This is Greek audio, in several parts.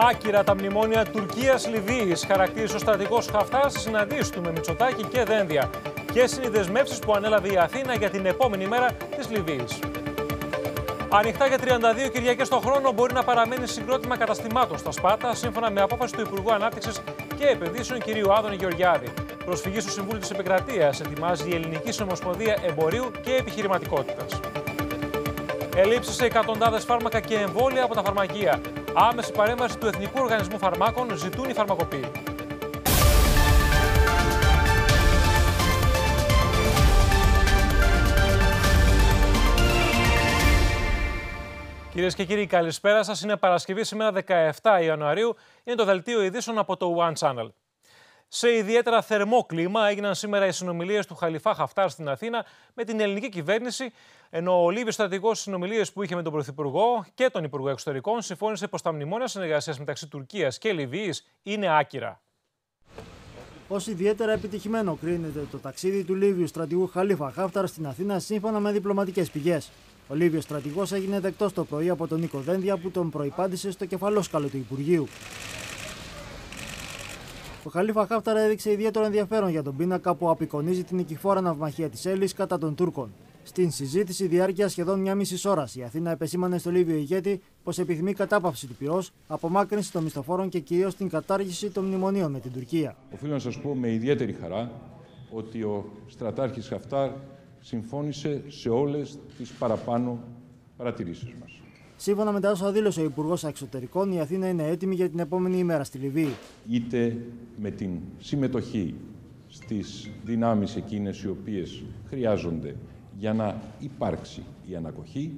Άκυρα τα μνημόνια Τουρκία-Λιβύη χαρακτήρισε ο στρατηγός Χαφτάς στι συναντήσει του με Μητσοτάκη και Δένδια. και είναι που ανέλαβε η Αθήνα για την επόμενη μέρα της Λιβύης. Ανοιχτά για 32 Κυριακές το χρόνο μπορεί να παραμένει συγκρότημα καταστημάτων στα Σπάτα, σύμφωνα με απόφαση του Υπουργού Ανάπτυξης και Επενδύσεων κ. Άδωνη Γεωργιάδη. Προσφυγή στο Συμβούλιο της Επικρατείας ετοιμάζει η Ελληνική Συνομοσπονδία Εμπορίου και Επιχειρηματικότητας. Ελήψει σε εκατοντάδες φάρμακα και εμβόλια από τα φαρμακεία άμεση παρέμβαση του Εθνικού Οργανισμού Φαρμάκων ζητούν οι φαρμακοποιοί. Κυρίες και κύριοι, καλησπέρα σας. Είναι Παρασκευή σήμερα 17 Ιανουαρίου. Είναι το δελτίο ειδήσεων από το One Channel. Σε ιδιαίτερα θερμό κλίμα έγιναν σήμερα οι συνομιλίες του Χαλιφά Χαφτάρ στην Αθήνα με την ελληνική κυβέρνηση, ενώ ο Λίβιος στρατηγός στις συνομιλίες που είχε με τον Πρωθυπουργό και τον Υπουργό Εξωτερικών συμφώνησε πως τα μνημόνια συνεργασίας μεταξύ Τουρκίας και Λιβύης είναι άκυρα. Ως ιδιαίτερα επιτυχημένο κρίνεται το ταξίδι του Λίβιου στρατηγού Χαλίφα Χάφταρ στην Αθήνα σύμφωνα με διπλωματικές πηγές. Ο Λίβιος στρατηγός έγινε δεκτός το πρωί από τον Νίκο Δένδια που τον προπάντησε στο κεφαλόσκαλο του Υπουργείου. Το Χαλίφα Χάφταρ έδειξε ιδιαίτερο ενδιαφέρον για τον πίνακα που απεικονίζει την νικηφόρα ναυμαχία της Έλλης κατά των Τούρκων. Στην συζήτηση, διάρκεια σχεδόν μια μισή ώρας, η Αθήνα επεσήμανε στο Λίβιο ηγέτη πως επιθυμεί κατάπαυση του πυρός, απομάκρυνση των μισθοφόρων και κυρίως την κατάργηση των μνημονίων με την Τουρκία. Οφείλω να σας πω με ιδιαίτερη χαρά ότι ο στρατάρχης Χαφτάρ συμφώνησε σε όλες τις παραπάνω παρατηρήσεις μας. Σύμφωνα με τα όσα δήλωσε ο Υπουργός Εξωτερικών, η Αθήνα είναι έτοιμη για την επόμενη ημέρα στη Λιβύη. Είτε με την συμμετοχή στις δυνάμεις εκείνες οι οποίες χρειάζονται για να υπάρξει η ανακοχή,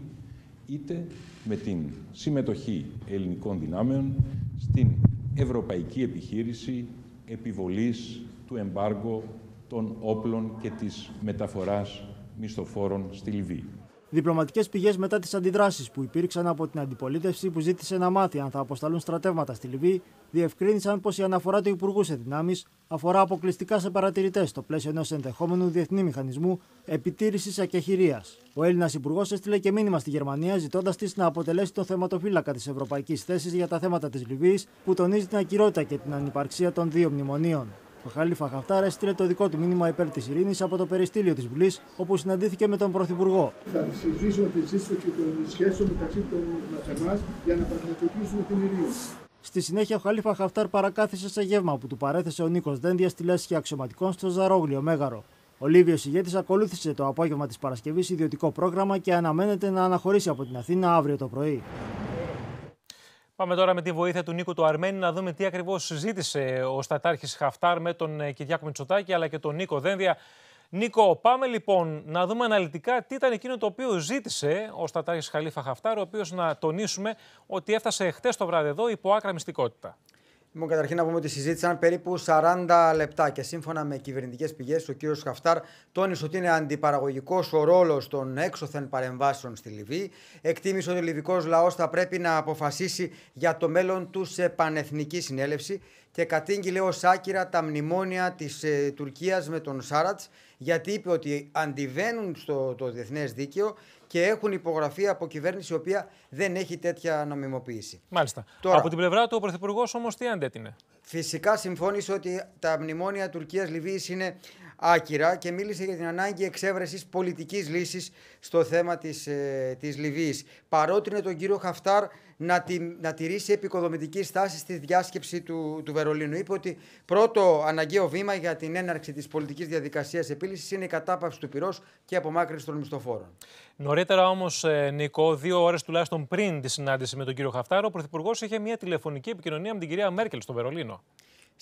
είτε με την συμμετοχή ελληνικών δυνάμεων στην ευρωπαϊκή επιχείρηση επιβολής του εμπάργου των όπλων και της μεταφοράς μισθοφόρων στη Λιβύη. Διπλωματικές πηγές μετά τις αντιδράσεις που υπήρξαν από την αντιπολίτευση που ζήτησε να μάθει αν θα αποσταλούν στρατεύματα στη Λιβύη, διευκρίνησαν πως η αναφορά του Υπουργού σε δυνάμεις αφορά αποκλειστικά σε παρατηρητές στο πλαίσιο ενός ενδεχόμενου διεθνή μηχανισμού επιτήρησης ακεχηρίας. Ο Έλληνας Υπουργός έστειλε και μήνυμα στη Γερμανία ζητώντας της να αποτελέσει τον θεματοφύλακα της ευρωπαϊκής θέσης για τα θέματα της Λιβύης, που τονίζει την ακυρότητα και την ανυπαρξία των δύο μνημονίων. Ο Χαλίφα Χαφτάρα έστειλε το δικό του μήνυμα υπέρ της ειρήνης από το περιστήλιο της Βουλής, όπου συναντήθηκε με τον Πρωθυπουργό. Θα συζητήσουμε τη ζήτηση και των σχέσεων μεταξύ των για να πραγματοποιήσουμε την ειρήνη. Στη συνέχεια, ο Χαλίφα Χαφτάρ παρακάθισε σε γεύμα που του παρέθεσε ο Νίκος Δένδιας στη λέσχη αξιωματικών στο Ζαρόγλιο Μέγαρο. Ο Λίβιος ηγέτης ακολούθησε το απόγευμα της Παρασκευής ιδιωτικό πρόγραμμα και αναμένεται να αναχωρήσει από την Αθήνα αύριο το πρωί. Πάμε τώρα με τη βοήθεια του Νίκου του Αρμένη να δούμε τι ακριβώς συζήτησε ο Στατάρχης Χαφτάρ με τον ε, Κυριάκο Μητσοτάκη αλλά και τον Νίκο Δένδια. Νίκο, πάμε λοιπόν να δούμε αναλυτικά τι ήταν εκείνο το οποίο ζήτησε ο Στατάρχης Χαλίφα Χαφτάρ, ο οποίος να τονίσουμε ότι έφτασε χτες το βράδυ εδώ υπό άκρα μυστικότητα. Λοιπόν, καταρχήν να πούμε ότι συζήτησαν περίπου 40 λεπτά και σύμφωνα με κυβερνητικές πηγές, ο κύριος Χαφτάρ τόνισε ότι είναι αντιπαραγωγικός ο ρόλος των έξωθεν παρεμβάσεων στη Λιβύη. Εκτίμησε ότι ο λιβικός λαός θα πρέπει να αποφασίσει για το μέλλον του σε πανεθνική συνέλευση και κατήγγειλε ως άκυρα τα μνημόνια της ε, Τουρκίας με τον Σάρατ γιατί είπε ότι αντιβαίνουν στο το διεθνές δίκαιο και έχουν υπογραφεί από κυβέρνηση η οποία δεν έχει τέτοια νομιμοποίηση. Μάλιστα. Τώρα, από την πλευρά του, ο Πρωθυπουργός όμως τι αντέτεινε. Φυσικά συμφώνησε ότι τα μνημόνια Τουρκίας-Λιβύης είναι άκυρα και μίλησε για την ανάγκη εξέβρεσης πολιτικής λύσης στο θέμα της ε, της Λιβύης. Παρότρινε τον κύριο Χαφτάρ να, τη, να τηρήσει επικοδομητική στάση στη διάσκεψη του, του Βερολίνου. Είπε ότι πρώτο αναγκαίο βήμα για την έναρξη της πολιτικής διαδικασίας επίλυσης είναι η κατάπαυση του πυρός και απομάκρυνση των μισθοφόρων. Νωρίτερα όμως, ε, Νίκο, δύο ώρες τουλάχιστον πριν τη συνάντηση με τον κύριο Χαφτάρ, ο Πρωθυπουργός είχε μια τηλεφωνική επικοινωνία με την κυρία Μέρκελ στο Βερολίνο.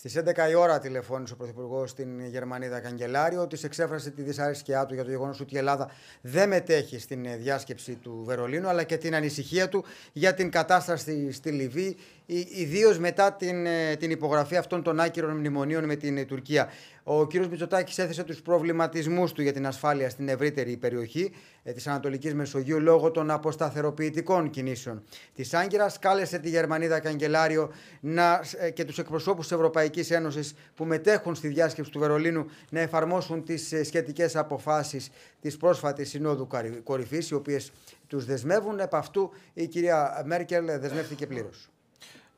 Στι 11 η ώρα τηλεφώνησε ο Πρωθυπουργός στην Γερμανίδα Καγκελάριο ότι εξέφρασε τη δυσαρέσκειά του για το γεγονός ότι η Ελλάδα δεν μετέχει στην διάσκεψη του Βερολίνου αλλά και την ανησυχία του για την κατάσταση στη Λιβύη ε, ιδίως μετά την, ε, την υπογραφή αυτών των άκυρων μνημονίων με την ε, Τουρκία. Ο κ. Μητσοτάκης έθεσε τους προβληματισμούς του για την ασφάλεια στην ευρύτερη περιοχή της Ανατολικής Μεσογείου λόγω των αποσταθεροποιητικών κινήσεων της Άγκυρας. Κάλεσε τη Γερμανίδα Καγκελάριο να, και τους εκπροσώπους της Ευρωπαϊκής Ένωσης που μετέχουν στη διάσκεψη του Βερολίνου να εφαρμόσουν τις σχετικές αποφάσεις της πρόσφατης Συνόδου Κορυφή, οι οποίες τους δεσμεύουν. Επ' αυτού η κυρία Μέρκελ δεσμεύτηκε πλήρως.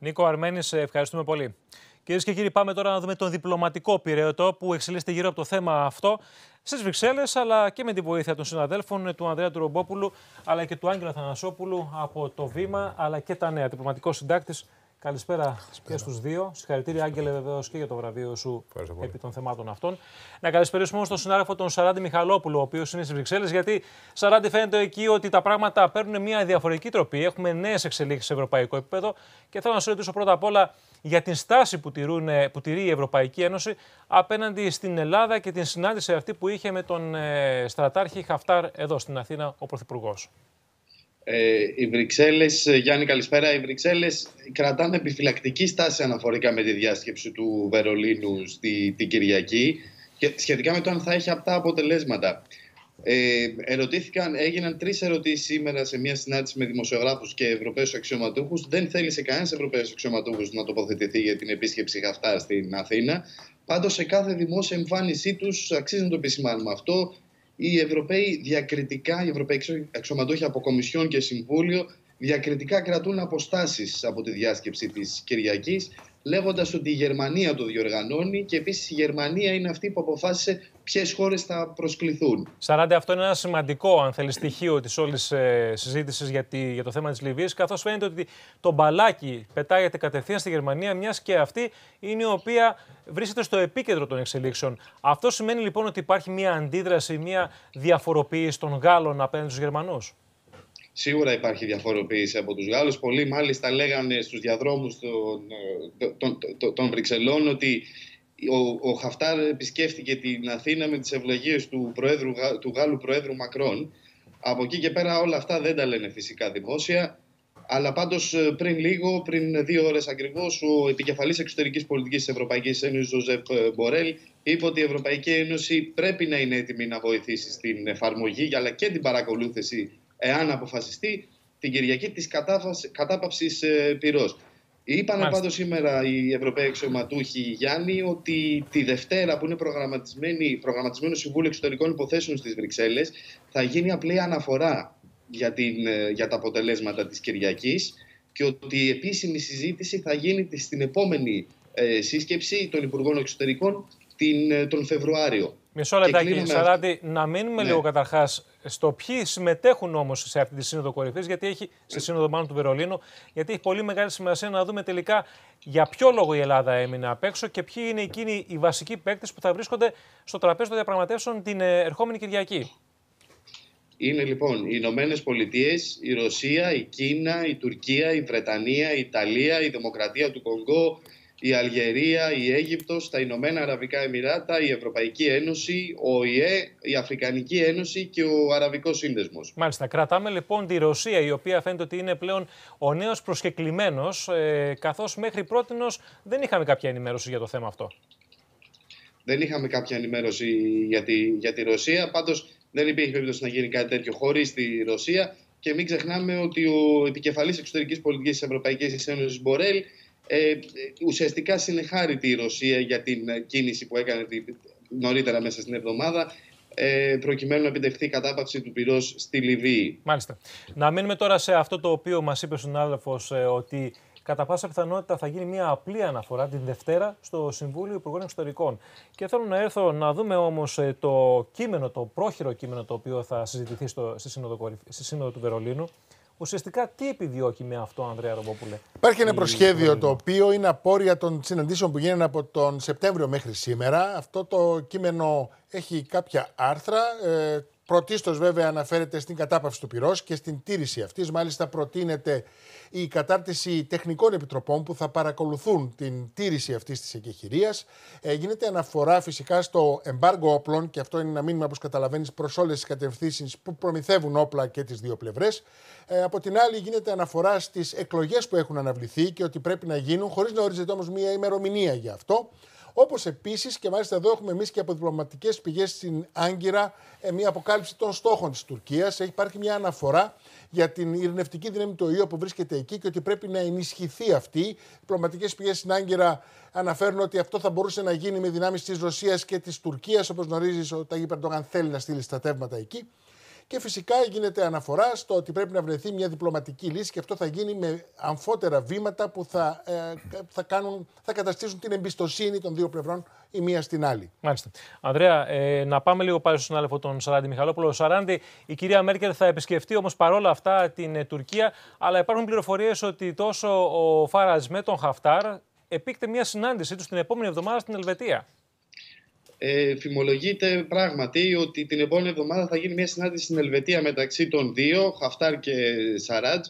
Νίκο Αρμένης, ευχαριστούμε πολύ. Κυρίες και κύριοι, πάμε τώρα να δούμε τον διπλωματικό πυρέωτο που εξελίσσεται γύρω από το θέμα αυτό στις Βρυξέλλες, αλλά και με τη βοήθεια των συναδέλφων του Ανδρέα Τουρομπόπουλου, αλλά και του Άγγελα Θανασόπουλου από το Βήμα, αλλά και τα νέα. Διπλωματικός συντάκτης Καλησπέρα, Καλησπέρα. και στους δύο. Συγχαρητήρια, Άγγελε, βεβαίως και για το βραβείο σου επί των θεμάτων αυτών. Να καλησπέρισουμε όμως τον συνάδελφο τον Σαράντι Μιχαλόπουλο, ο οποίος είναι στις Βρυξέλλες, γιατί Σαράντι φαίνεται εκεί ότι τα πράγματα παίρνουν μια διαφορετική τροπή. Έχουμε νέες εξελίξεις σε ευρωπαϊκό επίπεδο και θέλω να σα ρωτήσω πρώτα απ' όλα για την στάση που, τηρούν, που τηρεί η Ευρωπαϊκή Ένωση απέναντι στην Ελλάδα και την συνάντηση αυτή που είχε με τον ε, στρατάρχη Χαφτάρ εδώ στην Αθήνα ο Πρωθυπουργός. Ε, οι Βρυξέλλες, ε, Γιάννη καλησπέρα, οι Βρυξέλλες κρατάνε επιφυλακτική στάση αναφορικά με τη διάσκεψη του Βερολίνου στην Κυριακή και σχετικά με το αν θα έχει αυτά αποτελέσματα. Ε, ερωτήθηκαν, έγιναν τρεις ερωτήσεις σήμερα σε μια συνάντηση με δημοσιογράφους και Ευρωπαίους Αξιωματούχους. Δεν θέλησε κανένας Ευρωπαίος αξιωματούχος να τοποθετηθεί για την επίσκεψη αυτά στην Αθήνα. Πάντως σε κάθε δημόσια εμφάνισή τους, αξίζει να το επισημάνουμε αυτό, οι Ευρωπαίοι διακριτικά, οι Ευρωπαίοι αξιωματούχοι από Κομισιόν και Συμβούλιο, διακριτικά κρατούν αποστάσεις από τη διάσκεψη της Κυριακής λέγοντας ότι η Γερμανία το διοργανώνει και επίσης η Γερμανία είναι αυτή που αποφάσισε ποιες χώρες θα προσκληθούν. Σαράντε, αυτό είναι ένα σημαντικό, αν θέλεις, στοιχείο ε, της όλης ε, συζήτησης για, για το θέμα της Λιβύης. Καθώς φαίνεται ότι το μπαλάκι πετάγεται κατευθείαν στη Γερμανία, μιας και αυτή είναι η οποία βρίσκεται στο επίκεντρο των εξελίξεων. Αυτό σημαίνει λοιπόν ότι υπάρχει μια αντίδραση, μια διαφοροποίηση των Γάλλων απέναντι στους Γερμανούς. Σίγουρα υπάρχει διαφοροποίηση από τους Γάλλους. Πολλοί μάλιστα λέγανε στους διαδρόμους ε, των, των, των, των Βρυξελών ότι ο, ο Χαφτάρ επισκέφθηκε την Αθήνα με τις ευλογίες του, προέδρου, του Γάλλου Προέδρου Μακρόν. Από εκεί και πέρα όλα αυτά δεν τα λένε φυσικά δημόσια. Αλλά πάντως ε, πριν λίγο, πριν δύο ώρες ακριβώς, ο επικεφαλής εξωτερικής πολιτικής της Ευρωπαϊκής Ένωσης, Ζωζεπ ε, Μπορέλ, είπε ότι η Ευρωπαϊκή Ένωση πρέπει να είναι έτοιμη να βοηθήσει στην εφαρμογή αλλά και την παρακολούθηση εάν αποφασιστεί, την Κυριακή της κατάπαυσης ε, πυρός. Είπαν πάντως σήμερα οι Ευρωπαίοι Εξωματούχοι, Γιάννη ότι τη Δευτέρα που είναι προγραμματισμένο Συμβούλιο Εξωτερικών Υποθέσεων στις Βρυξέλλες θα γίνει απλή αναφορά για, την, ε, για τα αποτελέσματα της Κυριακής και ότι η επίσημη συζήτηση θα γίνει στην επόμενη ε, σύσκεψη των Υπουργών Εξωτερικών ε, τον Φεβρουάριο. Μισό λεπτά, κύριε Σαράτη, να μείνουμε ναι. λίγο καταρχάς στο ποιοι συμμετέχουν όμως σε αυτή τη σύνοδο κορυφής, γιατί έχει, σε σύνοδο μάλλον του Βερολίνου, γιατί έχει πολύ μεγάλη σημασία να δούμε τελικά για ποιο λόγο η Ελλάδα έμεινε απ' έξω και ποιοι είναι εκείνοι οι βασικοί παίκτες που θα βρίσκονται στο τραπέζι των διαπραγματεύσεων την ε, ερχόμενη Κυριακή. Είναι λοιπόν οι Ηνωμένες Πολιτείες, η Ρωσία, η Κίνα, η Τουρκία, η Βρετανία, η Ιταλία, η Δημοκρατία του Κονγκό, η Αλγερία, η Αίγυπτος, τα Ηνωμένα Αραβικά Εμμυράτα, η Ευρωπαϊκή Ένωση, ο ΙΕ, η Αφρικανική Ένωση και ο Αραβικός Σύνδεσμος. Μάλιστα, κρατάμε λοιπόν τη Ρωσία η οποία φαίνεται ότι είναι πλέον ο νέος προσκεκλημένος ε, καθώς μέχρι πρότινος δεν είχαμε κάποια ενημέρωση για το θέμα αυτό. Δεν είχαμε κάποια ενημέρωση για τη, για Ρωσία, πάντως δεν υπήρχε περίπτωση να γίνει κάτι τέτοιο χωρίς τη Ρωσία και μην ξεχνάμε ότι ο επικεφαλής εξωτερικής πολιτικής της Ευρωπαϊκής Ένωσης Μπορέλ ε, ουσιαστικά συνεχάρητη η Ρωσία για την κίνηση που έκανε νωρίτερα μέσα στην εβδομάδα ε, προκειμένου να επιτευχθεί η κατάπαυση του πυρός στη Λιβύη. Μάλιστα. Να μείνουμε τώρα σε αυτό το οποίο μας είπε ο συνάδελφος ε, ότι κατά πάσα πιθανότητα θα γίνει μια απλή αναφορά την Δευτέρα στο Συμβούλιο Υπουργών Εξωτερικών. Και θέλω να έρθω να δούμε όμως ε, το κείμενο, το πρόχειρο κείμενο το οποίο θα συζητηθεί στο, στη, Σύνοδο, στη Σύνοδο του Βερολίνου. Ουσιαστικά τι επιδιώκει με αυτό, Ανδρέα Ρομπόπουλε. Υπάρχει ένα προσχέδιο το οποίο είναι απόρρια των συναντήσεων που γίνανε από τον Σεπτέμβριο μέχρι σήμερα. Αυτό το κείμενο έχει κάποια άρθρα. Ε, Πρωτίστως βέβαια αναφέρεται στην κατάπαυση του πυρός και στην τήρηση αυτής. Μάλιστα προτείνεται η κατάρτιση τεχνικών επιτροπών που θα παρακολουθούν την τήρηση αυτής της εγκεχηρίας. Ε, γίνεται αναφορά φυσικά στο εμπάργκο όπλων και αυτό είναι ένα μήνυμα που καταλαβαίνεις προς όλες τις κατευθύνσεις που προμηθεύουν όπλα και τις δύο πλευρές. Ε, από την άλλη γίνεται αναφορά στις εκλογές που έχουν αναβληθεί και ότι πρέπει να γίνουν χωρίς να ορίζεται όμως μια ημερομηνία για αυτό. Όπως επίσης, και μάλιστα εδώ έχουμε εμείς και από διπλωματικές πηγές στην Άγκυρα ε, μια αποκάλυψη των στόχων της Τουρκίας. Έχει υπάρχει μια αναφορά για την ειρηνευτική δύναμη του ΙΟ που βρίσκεται εκεί και ότι πρέπει να ενισχυθεί αυτή. Διπλωματικές πηγές στην Άγκυρα αναφέρουν ότι αυτό θα μπορούσε να γίνει με δυνάμεις της Ρωσίας και της Τουρκίας. Όπως γνωρίζεις, ο Ταγί Περντογάν θέλει να στείλει στρατεύματα εκεί. Και φυσικά γίνεται αναφορά στο ότι πρέπει να βρεθεί μια διπλωματική λύση και αυτό θα γίνει με αμφότερα βήματα που θα, ε, θα, κάνουν, θα καταστήσουν την εμπιστοσύνη των δύο πλευρών η μία στην άλλη. Μάλιστα. Ανδρέα, ε, να πάμε λίγο πάλι στον συνάδελφο τον σαραντι Μιχαλόπουλο. σαραντι η κυρία Μέρκελ θα επισκεφτεί όμως παρόλα αυτά την ε, Τουρκία, αλλά υπάρχουν πληροφορίες ότι τόσο ο Φάραντ με τον Χαφτάρ επίκτε μια συνάντησή τους την επόμενη εβδομάδα στην Ελβετία ε, φημολογείται πράγματι ότι την επόμενη εβδομάδα θα γίνει μια συνάντηση στην Ελβετία μεταξύ των δύο, Χαφτάρ και Σαράτζ.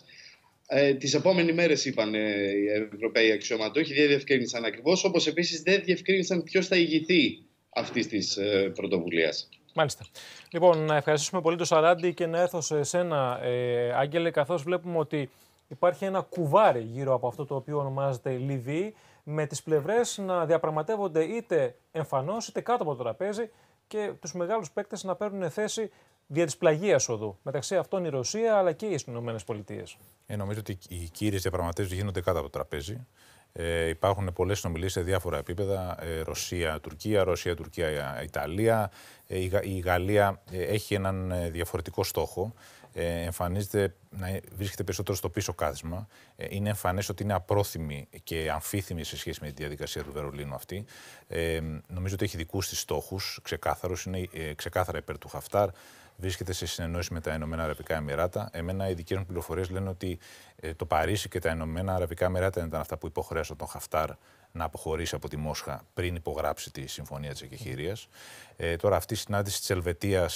Ε, Τις επόμενες μέρες είπαν ε, οι Ευρωπαίοι αξιωματούχοι, δεν διευκρίνησαν ακριβώς. Όπως επίσης δεν διευκρίνησαν ποιος θα ηγηθεί αυτής της ε, πρωτοβουλίας. Μάλιστα. Λοιπόν, να ευχαριστήσουμε πολύ τον Σαράντι και να έρθω σε εσένα, ε, Άγγελε, καθώς βλέπουμε ότι υπάρχει ένα κουβάρι γύρω από αυτό το οποίο ονομάζεται Λιβύη με τις πλευρές να διαπραγματεύονται είτε εμφανώς είτε κάτω από το τραπέζι και τους μεγάλους παίκτες να παίρνουν θέση δια της πλαγίας οδού. Μεταξύ αυτών η Ρωσία αλλά και οι Ηνωμένες Πολιτείες. Ε, νομίζω ότι οι κύριες διαπραγματεύσεις γίνονται κάτω από το τραπέζι. Ε, υπάρχουν πολλές συνομιλίες σε διάφορα επίπεδα. Ε, Ρωσία-Τουρκία, Ρωσία-Τουρκία-Ιταλία. Ε, η, Γαλλία ε, έχει έναν ε, διαφορετικό στόχο ε, εμφανίζεται να ε, βρίσκεται περισσότερο στο πίσω κάθισμα. Ε, είναι εμφανές ότι είναι απρόθυμη και αμφίθυμη σε σχέση με τη διαδικασία του Βερολίνου αυτή. Ε, νομίζω ότι έχει δικούς της στόχους, ξεκάθαρος, είναι ε, ξεκάθαρα υπέρ του Χαφτάρ. Βρίσκεται σε συνεννόηση με τα Ηνωμένα Αραβικά Εμμυράτα. Εμένα οι δικές μου πληροφορίες λένε ότι ε, το Παρίσι και τα Ηνωμένα Αραβικά Εμμυράτα ήταν αυτά που υποχρέασαν τον Χαφτάρ να αποχωρήσει από τη Μόσχα πριν υπογράψει τη Συμφωνία της Εκεχηρίας. Ε, τώρα αυτή η συνάντηση της Ελβετίας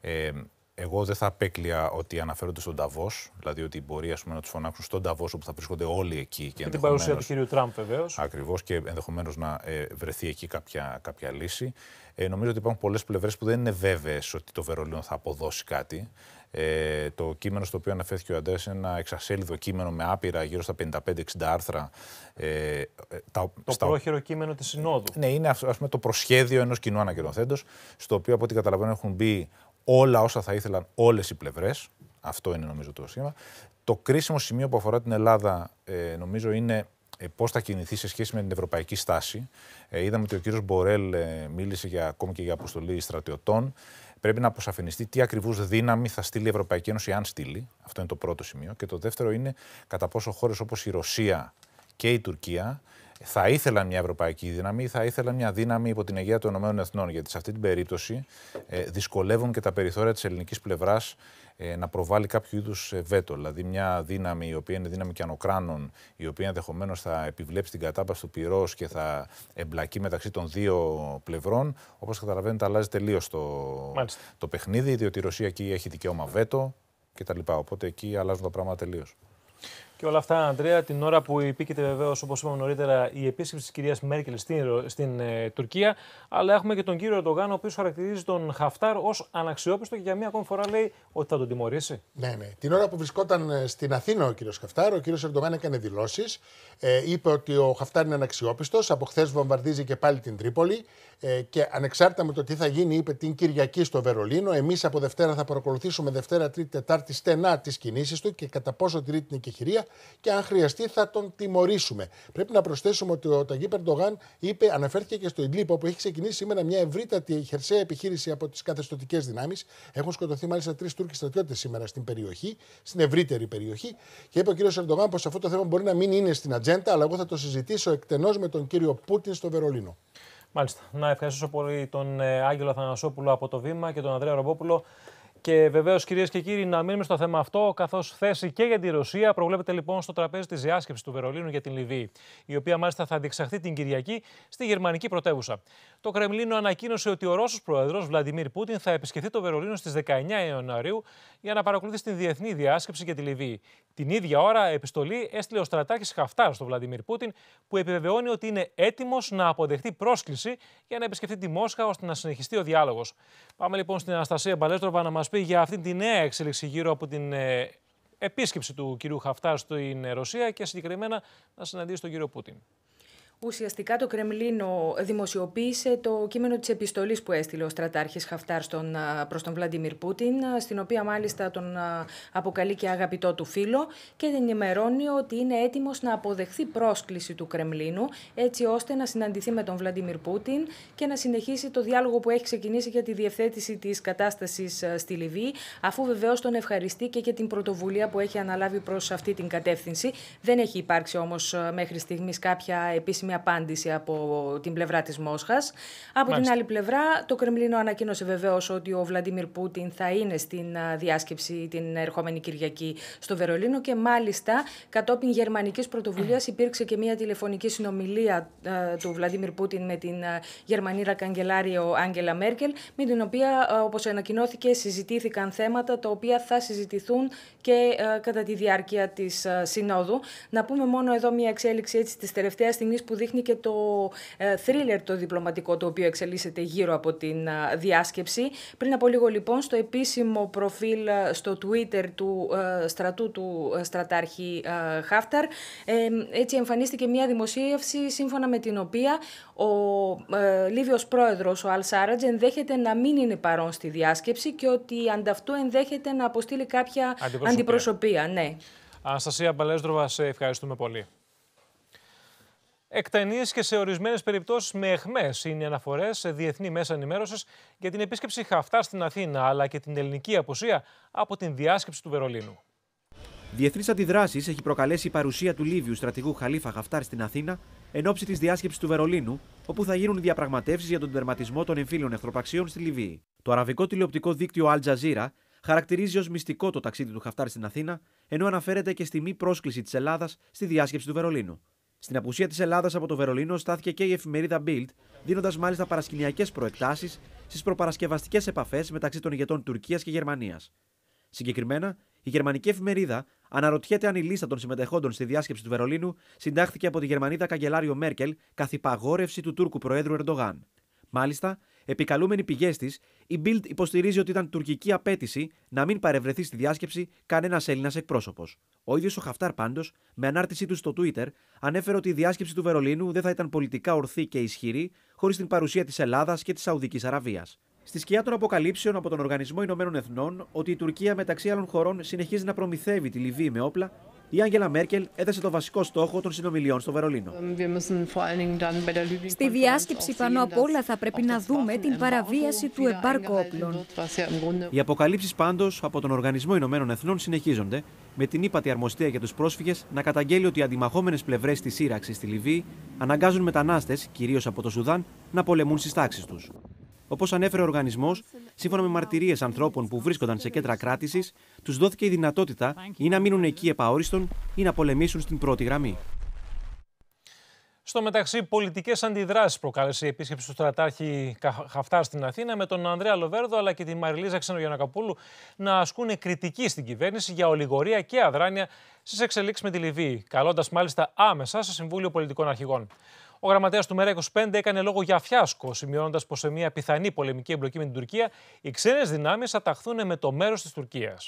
ε, εγώ δεν θα απέκλεια ότι αναφέρονται στον Ταβό, δηλαδή ότι μπορεί ας πούμε, να τους φωνάξουν στον Ταβό όπου θα βρίσκονται όλοι εκεί. Και, και την παρουσία του κυρίου Τραμπ, βεβαίως. Ακριβώς και ενδεχομένως να ε, βρεθεί εκεί κάποια, κάποια λύση. Ε, νομίζω ότι υπάρχουν πολλές πλευρές που δεν είναι βέβαιες ότι το Βερολίνο θα αποδώσει κάτι. Ε, το κείμενο στο οποίο αναφέρθηκε ο Αντρέας είναι ένα εξασέλιδο κείμενο με άπειρα γύρω στα 55-60 άρθρα. Ε, ε, τα, το στα... πρόχειρο κείμενο της Συνόδου. Ναι, είναι ας πούμε, το προσχέδιο ενός κοινού ανακοινωθέντος, στο οποίο από ό,τι καταλαβαίνω έχουν μπει όλα όσα θα ήθελαν όλες οι πλευρές. Αυτό είναι νομίζω το σχήμα. Το κρίσιμο σημείο που αφορά την Ελλάδα, ε, νομίζω, είναι ε, πώς θα κινηθεί σε σχέση με την ευρωπαϊκή στάση. Ε, είδαμε ότι ο κύριος Μπορέλ μίλησε για, ακόμη και για αποστολή στρατιωτών. Πρέπει να αποσαφινιστεί τι ακριβώ δύναμη θα στείλει η Ευρωπαϊκή Ένωση, αν στείλει. Αυτό είναι το πρώτο σημείο. Και το δεύτερο είναι κατά πόσο χώρες όπως η Ρωσία και η Τουρκία θα ήθελαν μια ευρωπαϊκή δύναμη ή θα ήθελαν μια δύναμη υπό την αιγαία των ΗΠΑ. γιατί σε αυτή την περίπτωση ε, δυσκολεύουν και τα περιθώρια της ελληνικής πλευράς ε, να προβάλλει κάποιο είδους ε, βέτο. Δηλαδή, μια δύναμη η οποία είναι δύναμη και ανοκράνων, η οποία ενδεχομένως θα επιβλέψει την κατάπαυση του πυρός και θα εμπλακεί μεταξύ των δύο πλευρών. Όπως καταλαβαίνετε, αλλάζει τελείως το, το παιχνίδι, διότι η Ρωσία εκεί έχει δικαίωμα βέτο κτλ. Οπότε εκεί αλλάζουν τα πράγματα τελείως. Και όλα αυτά, Αντρέα, την ώρα που υπήκεται βεβαίως, όπως είπαμε νωρίτερα, η επίσκεψη της κυρίας Μέρκελ στην, στην ε, Τουρκία. Αλλά έχουμε και τον κύριο Ερντογάν, ο οποίος χαρακτηρίζει τον Χαφτάρ ως αναξιόπιστο και για μία ακόμη φορά λέει ότι θα τον τιμωρήσει. Ναι, ναι. Την ώρα που βρισκόταν ε, στην Αθήνα ο κύριος Χαφτάρ, ο κύριος Ερντογάν έκανε δηλώσεις. Ε, είπε ότι ο Χαφτάρ είναι αναξιόπιστος. Από χθες βομβαρδίζει και πάλι την Τρίπολη. Ε, και ανεξάρτητα με το τι θα γίνει, είπε την Κυριακή στο Βερολίνο. Εμείς από Δευτέρα θα παρακολουθήσουμε Δευτέρα, Τρίτη, Τετάρτη στενά τις κινήσεις του και κατά πόσο τηρεί την εκεχηρία και αν χρειαστεί θα τον τιμωρήσουμε. Πρέπει να προσθέσουμε ότι ο Ταγί Περντογάν είπε, αναφέρθηκε και στο Ιντλίπ, όπου έχει ξεκινήσει σήμερα μια ευρύτατη χερσαία επιχείρηση από τις καθεστωτικές δυνάμεις. Έχουν σκοτωθεί μάλιστα τρεις Τούρκοι στρατιώτες σήμερα στην περιοχή, στην ευρύτερη περιοχή. Και είπε ο κύριος Ερντογάν πως αυτό το θέμα μπορεί να μην είναι στην ατζέντα, αλλά εγώ θα το συζητήσω εκτενώς με τον κύριο Πούτιν στο Βερολίνο. Μάλιστα. Να ευχαριστήσω πολύ τον ε, Άγγελο Αθανασόπουλο από το Βήμα και τον Ανδρέα Ρομπόπουλο. Και βεβαίως, κυρίες και κύριοι, να μείνουμε στο θέμα αυτό, καθώς θέση και για τη Ρωσία προβλέπεται λοιπόν στο τραπέζι της διάσκεψης του Βερολίνου για την Λιβύη, η οποία μάλιστα θα αντιξαχθεί την Κυριακή στη γερμανική πρωτεύουσα. Το Κρεμλίνο ανακοίνωσε ότι ο Ρώσος πρόεδρος Βλαντιμίρ Πούτιν θα επισκεφθεί το Βερολίνο στις 19 Ιανουαρίου για να παρακολουθήσει την διεθνή διάσκεψη για τη Λιβύη. Την ίδια ώρα, επιστολή έστειλε ο στρατάκης Χαφτάρ στον Βλαντιμίρ Πούτιν, που επιβεβαιώνει ότι είναι έτοιμος να αποδεχτεί πρόσκληση για να επισκεφθεί τη Μόσχα ώστε να συνεχιστεί ο διάλογος. Πάμε λοιπόν στην Αναστασία Μπαλέστροβα να μας πει για αυτή τη νέα εξέλιξη γύρω από την ε, επίσκεψη του κυρίου Χαφτάρ στην ε, Ρωσία και συγκεκριμένα να συναντήσει τον κύριο Πούτιν. Ουσιαστικά το Κρεμλίνο δημοσιοποίησε το κείμενο της επιστολής που έστειλε ο στρατάρχης Χαφτάρ στον, προς τον Βλαντιμίρ Πούτιν, στην οποία μάλιστα τον αποκαλεί και αγαπητό του φίλο και ενημερώνει ότι είναι έτοιμος να αποδεχθεί πρόσκληση του Κρεμλίνου έτσι ώστε να συναντηθεί με τον Βλαντιμίρ Πούτιν και να συνεχίσει το διάλογο που έχει ξεκινήσει για τη διευθέτηση της κατάστασης στη Λιβύη αφού βεβαίως τον ευχαριστεί και για την πρωτοβουλία που έχει αναλάβει προς αυτή την κατεύθυνση. Δεν έχει υπάρξει όμως μέχρι στιγμής κάποια επίσημη επίσημη απάντηση από την πλευρά της Μόσχας. Από την άλλη πλευρά, το Κρεμλίνο ανακοίνωσε βεβαίως ότι ο Βλαντίμιρ Πούτιν θα είναι στην διάσκεψη την ερχόμενη Κυριακή στο Βερολίνο και μάλιστα κατόπιν γερμανικής πρωτοβουλίας υπήρξε και μια τηλεφωνική συνομιλία του Βλαντίμιρ Πούτιν με την Γερμανίδα καγκελάριο Άγγελα Μέρκελ, με την οποία, όπως ανακοινώθηκε, συζητήθηκαν θέματα τα οποία θα συζητηθούν και κατά τη διάρκεια της Συνόδου. Να πούμε μόνο εδώ μια εξέλιξη της τελευταίας στιγμής που δείχνει και το θρίλερ το διπλωματικό το οποίο εξελίσσεται γύρω από την ε, διάσκεψη. Πριν από λίγο λοιπόν στο επίσημο προφίλ ε, στο Twitter του ε, στρατού του στρατάρχη Χάφταρ έτσι εμφανίστηκε μια δημοσίευση σύμφωνα με την οποία ο Λίβιος πρόεδρος ο Αλ Σάρατζ ενδέχεται να μην είναι παρόν στη διάσκεψη και ότι ανταυτού ενδέχεται να αποστείλει κάποια αντιπροσωπεία. ναι. Αναστασία Μπαλέσδροβα, σε ευχαριστούμε πολύ. Εκτενείς και σε ορισμένες περιπτώσεις με εχμές είναι οι αναφορές σε διεθνή μέσα ενημέρωσης για την επίσκεψη Χαφτάρ στην Αθήνα αλλά και την ελληνική αποσία από την διάσκεψη του Βερολίνου. Διεθνείς αντιδράσεις έχει προκαλέσει η παρουσία του Λίβιου στρατηγού Χαλίφα Χαφτάρ στην Αθήνα εν ώψη της διάσκεψης του Βερολίνου, όπου θα γίνουν διαπραγματεύσεις για τον τερματισμό των εμφύλων εχθροπαξίων στη Λιβύη. Το αραβικό τηλεοπτικό δίκτυο Al Jazeera χαρακτηρίζει ως μυστικό το ταξίδι του Χαφτάρ στην Αθήνα, ενώ αναφέρεται και στη μη πρόσκληση της Ελλάδας στη διάσκεψη του Βερολίνου. Στην απουσία της Ελλάδας από το Βερολίνο στάθηκε και η εφημερίδα Bild, δίνοντας μάλιστα παρασκηνιακές προεκτάσεις στις προπαρασκευαστικές επαφές μεταξύ των ηγετών Τουρκίας και Γερμανίας. Συγκεκριμένα, η γερμανική εφημερίδα αναρωτιέται αν η λίστα των συμμετεχόντων στη διάσκεψη του Βερολίνου συντάχθηκε από τη Γερμανίδα καγκελάριο Μέρκελ καθ' υπαγόρευση του Τούρκου Προέδρου Ερντογάν. Μάλιστα, Επικαλούμενοι πηγές της, η Bild υποστηρίζει ότι ήταν τουρκική απέτηση να μην παρευρεθεί στη διάσκεψη κανένας Έλληνας εκπρόσωπος. Ο ίδιος ο Χαφτάρ, πάντως, με ανάρτησή του στο Twitter, ανέφερε ότι η διάσκεψη του Βερολίνου δεν θα ήταν πολιτικά ορθή και ισχυρή χωρίς την παρουσία της Ελλάδας και της Σαουδικής Αραβίας. Στη σκιά των αποκαλύψεων από τον Οργανισμό Ηνωμένων Εθνών ότι η Τουρκία μεταξύ άλλων χωρών συνεχίζει να προμηθεύει τη Λιβύη με όπλα, η Άγγελα Μέρκελ έθεσε το βασικό στόχο των συνομιλιών στο Βερολίνο. Ähm, στη διάσκεψη πάνω απ' όλα θα πρέπει να δούμε την παραβίαση του επάρκου όπλων. Οι αποκαλύψεις πάντως από τον Οργανισμό Ηνωμένων Εθνών συνεχίζονται, με την ύπατη αρμοστία για τους πρόσφυγες να καταγγέλει ότι οι αντιμαχόμενες πλευρές της σύραξης στη Λιβύη αναγκάζουν μετανάστες, κυρίως από το Σουδάν, να πολεμούν στις τάξεις τους. Όπως ανέφερε ο οργανισμός, σύμφωνα με μαρτυρίες ανθρώπων που βρίσκονταν σε κέντρα κράτησης, τους δόθηκε η δυνατότητα ή να μείνουν εκεί επαόριστον ή να πολεμήσουν στην πρώτη γραμμή. Στο μεταξύ, πολιτικές αντιδράσεις προκάλεσε η επίσκεψη του στρατάρχη Χαφτάρ στην Αθήνα με τον Ανδρέα Λοβέρδο αλλά και τη Μαριλίζα Ξενογεννακαπούλου να ασκούν κριτική στην κυβέρνηση για ολιγορία και αδράνεια στις εξελίξεις με τη Λιβύη, καλώντας μάλιστα άμεσα σε Συμβούλιο Πολιτικών Αρχηγών. Ο γραμματέας του ΜΕΡΑ25 έκανε λόγο για φιάσκο, σημειώνοντας πως σε μια πιθανή πολεμική εμπλοκή με την Τουρκία, οι ξένες δυνάμεις θα ταχθούν με το μέρος της Τουρκίας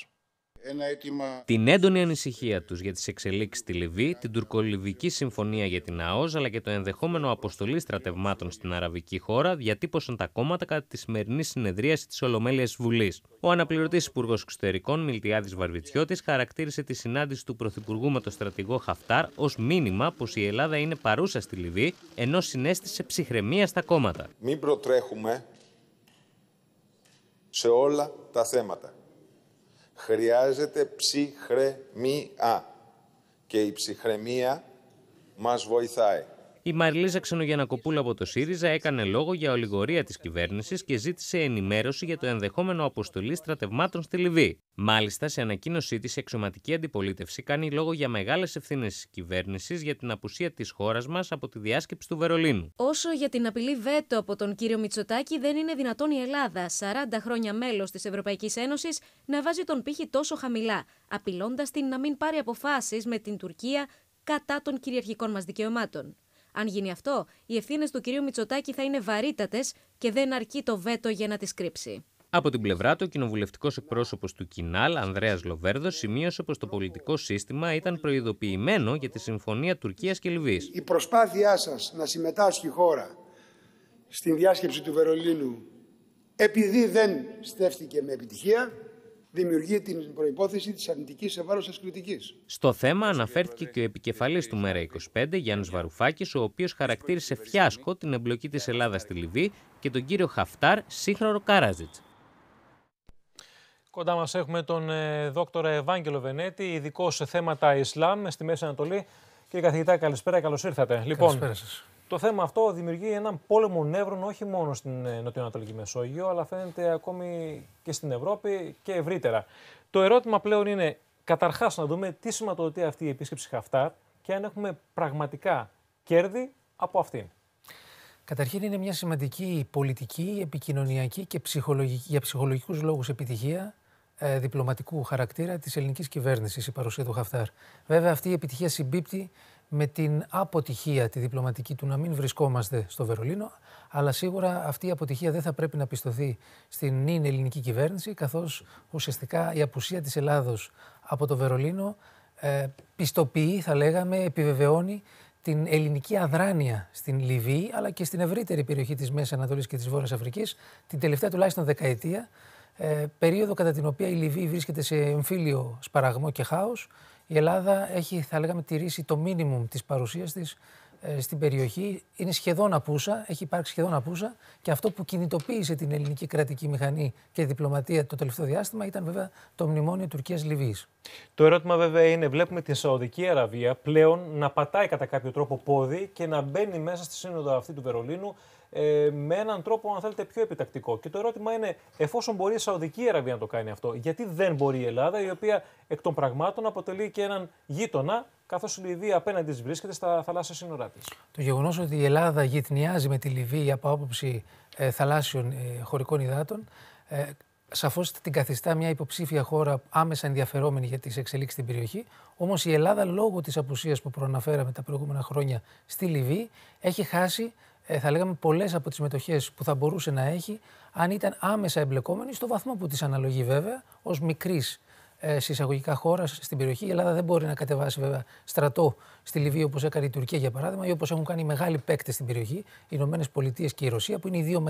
ένα Την έντονη ανησυχία τους για τις εξελίξεις στη Λιβύη, την τουρκολιβική συμφωνία για την ΑΟΖ αλλά και το ενδεχόμενο αποστολή στρατευμάτων στην αραβική χώρα διατύπωσαν τα κόμματα κατά τη σημερινή συνεδρίαση της Ολομέλειας Βουλής. Ο αναπληρωτής Υπουργός Εξωτερικών, Μιλτιάδης Βαρβιτσιώτης, χαρακτήρισε τη συνάντηση του Πρωθυπουργού με τον στρατηγό Χαφτάρ ως μήνυμα πως η Ελλάδα είναι παρούσα στη Λιβύη, ενώ συνέστησε ψυχραιμία στα κόμματα. Μην προτρέχουμε σε όλα τα θέματα χρειάζεται ψυχραιμία και η ψυχρεμία μας βοηθάει. Η Μαριλίζα Ξενογεννακοπούλα από το ΣΥΡΙΖΑ έκανε λόγο για ολιγορία της κυβέρνησης και ζήτησε ενημέρωση για το ενδεχόμενο αποστολή στρατευμάτων στη Λιβύη. Μάλιστα, σε ανακοίνωσή της, η εξωματική αντιπολίτευση κάνει λόγο για μεγάλες ευθύνες της κυβέρνησης για την απουσία της χώρας μας από τη διάσκεψη του Βερολίνου. Όσο για την απειλή βέτο από τον κύριο Μητσοτάκη, δεν είναι δυνατόν η Ελλάδα, 40 χρόνια μέλος της Ευρωπαϊκής Ένωσης, να βάζει τον πύχη τόσο χαμηλά, απειλώντας την να μην πάρει αποφάσεις με την Τουρκία κατά των κυριαρχικών μας δικαιωμάτων. Αν γίνει αυτό, οι ευθύνες του κυρίου Μητσοτάκη θα είναι βαρύτατες και δεν αρκεί το βέτο για να τις κρύψει. Από την πλευρά του, ο κοινοβουλευτικός εκπρόσωπος του Κινάλ, Ανδρέας Λοβέρδος, σημείωσε πως το πολιτικό σύστημα ήταν προειδοποιημένο για τη συμφωνία Τουρκίας και Λιβύης. Η προσπάθειά σας να συμμετάσχει η χώρα στην διάσκεψη του Βερολίνου, επειδή δεν στέφτηκε με επιτυχία, δημιουργεί την προπόθεση της αρνητικής κριτικής. Στο θέμα αναφέρθηκε και ο επικεφαλής του ΜΕΡΑ25, Γιάννη Βαρουφάκης, ο οποίος χαρακτήρισε φιάσκο την εμπλοκή της Ελλάδας στη Λιβύη και τον κύριο Χαφτάρ, σύγχρονο Καράζιτ. Κοντά μας έχουμε τον ε, δόκτωρα Ευάγγελο Βενέτη, ειδικός σε θέματα Ισλάμ στη Μέση Ανατολή. Κύριε Καθηγητά, καλησπέρα, καλώς ήρθατε. Λοιπόν, καλησπέρα σας. Το θέμα αυτό δημιουργεί έναν πόλεμο νεύρων όχι μόνο στην ε, Νοτιοανατολική Μεσόγειο, αλλά φαίνεται ακόμη και στην Ευρώπη και ευρύτερα. Το ερώτημα πλέον είναι καταρχάς να δούμε τι σηματοδοτεί αυτή η επίσκεψη Χαφτάρ και αν έχουμε πραγματικά κέρδη από αυτήν. Καταρχήν είναι μια σημαντική πολιτική, επικοινωνιακή και ψυχολογική, για ψυχολογικούς λόγους επιτυχία ε, διπλωματικού χαρακτήρα της ελληνικής κυβέρνησης, η παρουσία του Χαφτάρ. Βέβαια αυτή η επιτυχία συμπίπτει με την αποτυχία τη διπλωματική του να μην βρισκόμαστε στο Βερολίνο, αλλά σίγουρα αυτή η αποτυχία δεν θα πρέπει να πιστωθεί στην νυν ελληνική κυβέρνηση, καθώς ουσιαστικά η απουσία της Ελλάδος από το Βερολίνο ε, πιστοποιεί, θα λέγαμε, επιβεβαιώνει την ελληνική αδράνεια στην Λιβύη, αλλά και στην ευρύτερη περιοχή της Μέσης Ανατολής και της Βόρειας Αφρικής, την τελευταία τουλάχιστον δεκαετία, ε, περίοδο κατά την οποία η Λιβύη βρίσκεται σε εμφύλιο σπαραγμό και χάος η Ελλάδα έχει, θα λέγαμε, τηρήσει το μίνιμουμ της παρουσίας της ε, στην περιοχή είναι σχεδόν απούσα, έχει υπάρξει σχεδόν απούσα και αυτό που κινητοποίησε την ελληνική κρατική μηχανή και διπλωματία το τελευταίο διάστημα ήταν βέβαια το μνημονιο Τουρκίας Λιβύης. Το ερώτημα βέβαια είναι, βλέπουμε την Σαουδική Αραβία πλέον να πατάει κατά κάποιο τρόπο πόδι και να μπαίνει μέσα στη σύνοδο αυτή του Βερολίνου ε, με έναν τρόπο, αν θέλετε, πιο επιτακτικό. Και το ερώτημα είναι, εφόσον μπορεί η Σαουδική Αραβία να το κάνει αυτό, γιατί δεν μπορεί η Ελλάδα, η οποία εκ των πραγμάτων αποτελεί και έναν γείτονα, καθώς η Λιβύη απέναντι της βρίσκεται στα θαλάσσια σύνορά της. Το γεγονός ότι η Ελλάδα γυτνιάζει με τη Λιβύη από άποψη ε, θαλάσσιων ε, χωρικών υδάτων. Ε, σαφώς την καθιστά μια υποψήφια χώρα άμεσα ενδιαφερόμενη για τις εξελίξεις στην περιοχή. όμως η Ελλάδα λόγω της απουσίας που προαναφέραμε τα προηγούμενα χρόνια στη Λιβύη έχει χάσει ε, θα λέγαμε, πολλές από τις μετοχέ που θα μπορούσε να έχει αν ήταν άμεσα εμπλεκόμενη στο βαθμό που τη αναλογεί βέβαια ως μικρής ε, συσσαγωγικά χώρας στην περιοχή. Η Ελλάδα δεν μπορεί να κατεβάσει βέβαια στρατό στη Λιβύη όπως έκανε η Τουρκία για παράδειγμα ή όπως έχουν κάνει οι μεγάλοι παίκτες στην περιοχή, οι Ηνωμένες Πολιτείες και η Ρωσία, που είναι οι δύο,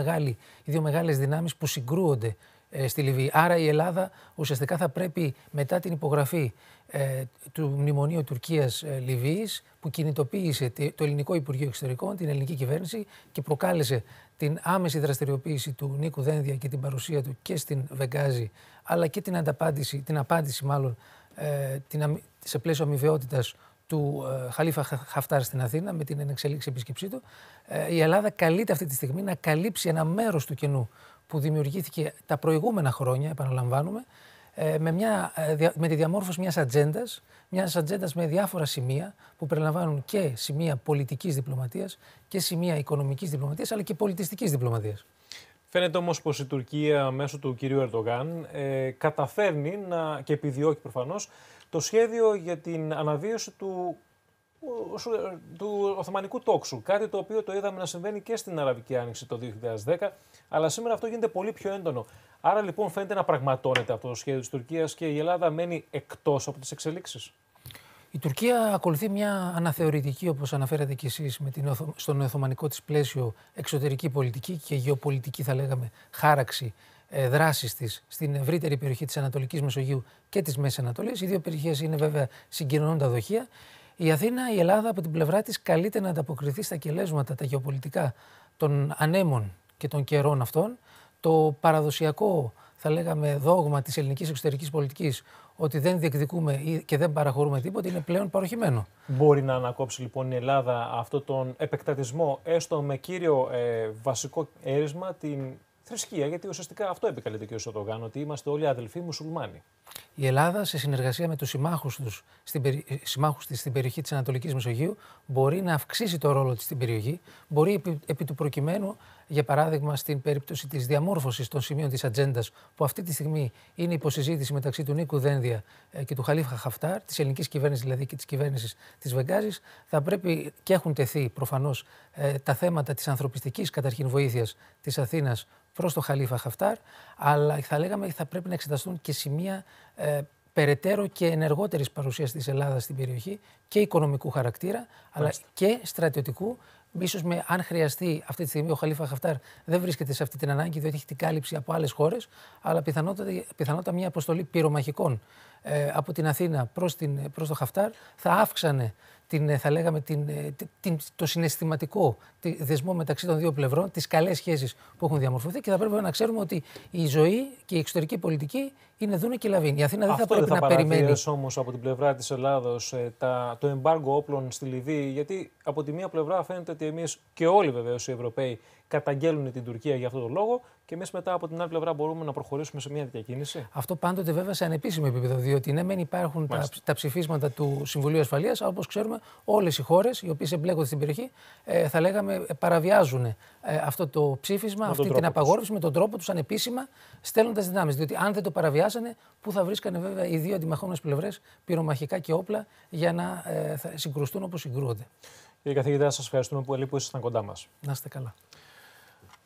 δύο μεγάλες δυνάμεις που συγκρούονται ε, στη Λιβύη. Άρα η Ελλάδα ουσιαστικά θα πρέπει μετά την υπογραφή ε, του Μνημονίου ε, Λιβύης που κινητοποίησε το ελληνικό Υπουργείο Εξωτερικών, την ελληνική κυβέρνηση και προκάλεσε την άμεση δραστηριοποίηση του Νίκου Δένδια και την παρουσία του και στην Βεγγάζη, αλλά και την, ανταπάντηση, την απάντηση μάλλον ε, την, σε πλαίσιο αμοιβαιότητας του ε, Χαλίφα Χαφτάρ στην Αθήνα με την ενεξέλιξη επίσκεψή του, ε, η Ελλάδα καλείται αυτή τη στιγμή να καλύψει ένα μέρος του κενού που δημιουργήθηκε τα προηγούμενα χρόνια, επαναλαμβάνουμε, ε, με, μια, ε, με τη διαμόρφωση μιας ατζέντας, μιας ατζέντας με διάφορα σημεία που περιλαμβάνουν και σημεία πολιτικής διπλωματίας και σημεία οικονομικής διπλωματίας αλλά και πολιτιστικής διπλωματίας. Φαίνεται όμως πως η Τουρκία μέσω του κυρίου Ερντογάν ε, καταφέρνει να, και επιδιώκει προφανώς το σχέδιο για την αναβίωση του ε, του Οθωμανικού τόξου. Κάτι το οποίο το είδαμε να συμβαίνει και στην Αραβική Άνοιξη το 2010, αλλά σήμερα αυτό γίνεται πολύ πιο έντονο. Άρα λοιπόν φαίνεται να πραγματώνεται αυτό το σχέδιο της Τουρκίας και η Ελλάδα μένει εκτός από τις εξελίξεις. Η Τουρκία ακολουθεί μια αναθεωρητική, όπως αναφέρατε κι εσείς, με στον Οθωμανικό της πλαίσιο εξωτερική πολιτική και γεωπολιτική, θα λέγαμε, χάραξη ε, δράσης της στην ευρύτερη περιοχή της Ανατολικής Μεσογείου και της Μέσης Ανατολής. Οι δύο περιοχές είναι βέβαια τα δοχεία. Η Αθήνα, η Ελλάδα από την πλευρά της καλείται να ανταποκριθεί στα κελέσματα τα γεωπολιτικά των ανέμων και των καιρών αυτών. Το παραδοσιακό, θα λέγαμε, δόγμα της ελληνικής εξωτερικής πολιτικής ότι δεν διεκδικούμε και δεν παραχωρούμε τίποτα είναι πλέον παροχημένο. Μπορεί να ανακόψει λοιπόν η Ελλάδα αυτόν τον επεκτατισμό, έστω με κύριο ε, βασικό έρισμα την θρησκεία, γιατί ουσιαστικά αυτό επικαλείται και ο Σοδογάν ότι είμαστε όλοι αδελφοί μουσουλμάνοι. Η Ελλάδα, σε συνεργασία με τους συμμάχους της στην περιοχή της Ανατολικής Μεσογείου, μπορεί να αυξήσει το ρόλο της στην περιοχή. Μπορεί επί... επί, του προκειμένου, για παράδειγμα, στην περίπτωση της διαμόρφωσης των σημείων της ατζέντας, που αυτή τη στιγμή είναι υποσυζήτηση μεταξύ του Νίκου Δένδια ε, και του Χαλίφα Χαφτάρ, της ελληνικής κυβέρνησης δηλαδή και της κυβέρνησης της Βεγγάζης, θα πρέπει και έχουν τεθεί προφανώς ε, τα θέματα της ανθρωπιστικής καταρχήν βοήθειας της Αθήνας προς τον Χαλίφα Χαφτάρ, αλλά θα λέγαμε ότι θα πρέπει να εξεταστούν και σημεία ε, περαιτέρω και ενεργότερης παρουσίας της Ελλάδας στην περιοχή και οικονομικού χαρακτήρα, αλλά και στρατιωτικού. σω με, αν χρειαστεί, αυτή τη στιγμή ο Χαλίφα Χαφτάρ δεν βρίσκεται σε αυτή την ανάγκη, διότι έχει την κάλυψη από άλλες χώρες, αλλά πιθανότατα, πιθανότατα μια αποστολή πυρομαχικών ε, από την Αθήνα προς προς τον Χαφτάρ θα αύξανε την, ε, θα λέγαμε, την, ε, το συναισθηματικό δεσμό μεταξύ των δύο πλευρών, τις καλές σχέσεις που έχουν διαμορφωθεί και θα πρέπει να ξέρουμε ότι η ζωή και η εξωτερική πολιτική είναι Δούνε και Λαβίν. Η Αθήνα δεν θα πρέπει θα να περιμένει. όμως από την πλευρά της Ελλάδος ε, το εμπάργκο όπλων στη Λιβύη, γιατί από τη μία πλευρά φαίνεται ότι εμείς και όλοι βεβαίως οι Ευρωπαίοι καταγγέλνουν την Τουρκία για αυτόν τον λόγο και εμείς μετά από την άλλη πλευρά μπορούμε να προχωρήσουμε σε μια διακίνηση. Αυτό πάντοτε βέβαια σε ανεπίσημο επίπεδο, διότι ναι, μεν υπάρχουν τα, τα, ψηφίσματα του Συμβουλίου Ασφαλείας, όπως ξέρουμε, όλες οι χώρες οι οποίες εμπλέκονται στην περιοχή ε, θα λέγαμε ε, παραβιάζουν ε, αυτό το ψήφισμα, αυτή την απαγόρευση με τον τρόπο τους ανεπίσημα στέλνοντας δυνάμεις. Διότι αν δεν το παραβιάσουν, που θα βρίσκανε βέβαια οι δύο αντιμαχόμενες πλευρές πυρομαχικά και όπλα για να ε, θα συγκρουστούν όπως συγκρούονται. Κύριε καθηγητά, σας ευχαριστούμε πολύ που ήσασταν κοντά μας. Να είστε καλά.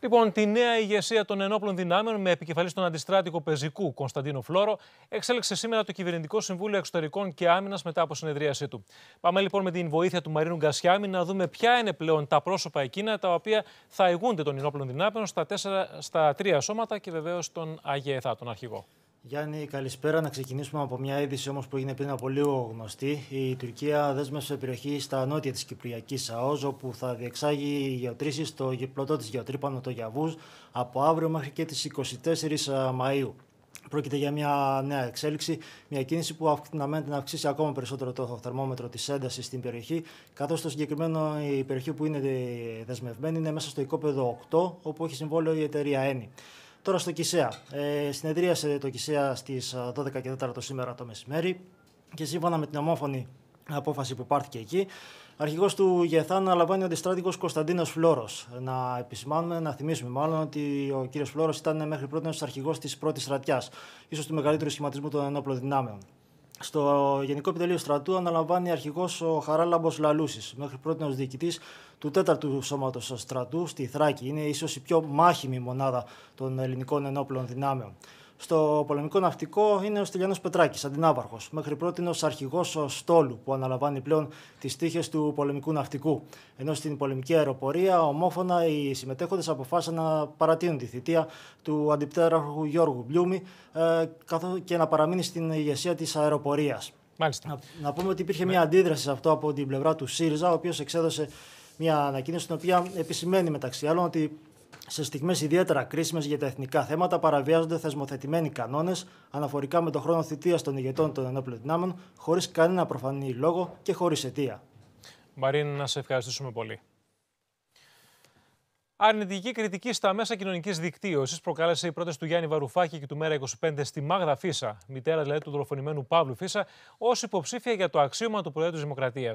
Λοιπόν, τη νέα ηγεσία των ενόπλων δυνάμεων με επικεφαλής στον αντιστράτηγο πεζικού Κωνσταντίνο Φλόρο εξέλεξε σήμερα το Κυβερνητικό Συμβούλιο Εξωτερικών και Άμυνας μετά από συνεδρίασή του. Πάμε λοιπόν με την βοήθεια του Μαρίνου Γκασιάμι να δούμε ποια είναι πλέον τα πρόσωπα εκείνα τα οποία θα ηγούνται των ενόπλων δυνάμεων στα, τέσσερα, στα τρία σώματα και βεβαίως τον ΑΓΕΘΑ, τον αρχηγό. Γιάννη, καλησπέρα. Να ξεκινήσουμε από μια είδηση όμως που έγινε πριν από λίγο γνωστή. Η Τουρκία δέσμευσε περιοχή στα νότια της Κυπριακής ΑΟΖ, όπου θα διεξάγει γεωτρήσεις στο πλωτό της γεωτρύπανο το Γιαβούς από αύριο μέχρι και τις 24 ε, Μαΐου. Πρόκειται για μια νέα εξέλιξη, μια κίνηση που αναμένεται να αυξήσει ακόμα περισσότερο το θερμόμετρο της έντασης στην περιοχή, καθώς το συγκεκριμένο η περιοχή που είναι ε, δεσμευμένη είναι μέσα στο οικόπεδο 8, όπου έχει συμβόλαιο η εταιρεία ΕΝΗ. Τώρα στο Κισέα. Ε, συνεδρίασε το Κισέα στις 12 ε, και 4 το σήμερα το μεσημέρι και σύμφωνα με την ομόφωνη απόφαση που πάρθηκε εκεί, αρχηγός του ΓΕΘΑ αναλαμβάνει ο αντιστράτηγος Κωνσταντίνος Φλόρο. Να επισημάνουμε, να θυμίσουμε μάλλον ότι ο κύριος Φλόρο ήταν μέχρι πρώτη αρχηγός της πρώτης στρατιάς, ίσως του μεγαλύτερου σχηματισμού των ενόπλων δυνάμεων. Στο Γενικό Επιτελείο Στρατού αναλαμβάνει αρχηγός ο Χαράλαμπος Λαλούσης, μέχρι πρώτη διοικητής του τέταρτου Σώματος Στρατού στη Θράκη. Είναι ίσως η πιο μάχημη μονάδα των ελληνικών ενόπλων δυνάμεων. Στο πολεμικό ναυτικό είναι ο Στυλιανός Πετράκης, αντινάβαρχος, μέχρι πρώτη ω αρχηγό στόλου που αναλαμβάνει πλέον τις τύχες του πολεμικού ναυτικού. Ενώ στην πολεμική αεροπορία, ομόφωνα οι συμμετέχοντες αποφάσισαν να παρατείνουν τη θητεία του αντιπτέραρχου Γιώργου Μπλιούμη ε, και να παραμείνει στην ηγεσία της αεροπορίας. Να, πούμε ότι υπήρχε ναι. μια αντίδραση σε αυτό από την πλευρά του ΣΥΡΙΖΑ, ο οποίος εξέδωσε μια ανακοίνωση στην οποία επισημαίνει μεταξύ άλλων ότι σε στιγμές ιδιαίτερα κρίσιμες για τα εθνικά θέματα παραβιάζονται θεσμοθετημένοι κανόνες αναφορικά με τον χρόνο θητείας των ηγετών των ενόπλων δυνάμεων, χωρίς κανένα προφανή λόγο και χωρίς αιτία. Μαρίν, να σε ευχαριστήσουμε πολύ. Αρνητική κριτική στα μέσα κοινωνικής δικτύωσης προκάλεσε η πρόταση του Γιάννη Βαρουφάκη και του Μέρα 25 στη Μάγδα Φίσα, μητέρα δηλαδή του δολοφονημένου Παύλου Φίσα, ως υποψήφια για το αξίωμα του Προέδρου της Δημοκρατίας.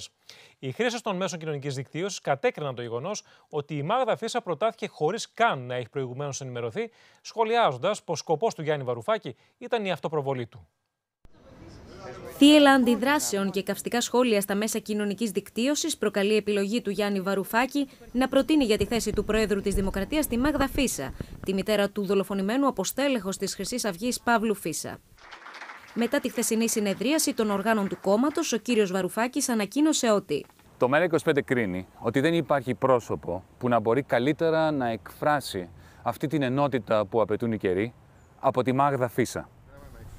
Οι χρήστες των μέσων κοινωνικής δικτύωσης κατέκριναν το γεγονός ότι η Μάγδα Φίσα προτάθηκε χωρίς καν να έχει προηγουμένως ενημερωθεί, σχολιάζοντας πως σκοπός του Γιάννη Βαρουφάκη ήταν η αυτοπροβολή του. Θύελα αντιδράσεων και καυστικά σχόλια στα μέσα κοινωνικής δικτύωσης προκαλεί επιλογή του Γιάννη Βαρουφάκη να προτείνει για τη θέση του Προέδρου της Δημοκρατίας τη Μάγδα Φίσα, τη μητέρα του δολοφονημένου αποστέλεχος της Χρυσής Αυγής Παύλου Φίσα. Μετά τη χθεσινή συνεδρίαση των οργάνων του κόμματος, ο κύριος Βαρουφάκης ανακοίνωσε ότι. Το ΜΕΡΑ25 κρίνει ότι δεν υπάρχει πρόσωπο που να μπορεί καλύτερα να εκφράσει αυτή την ενότητα που απαιτούν οι καιροί από τη Μάγδα Φίσα.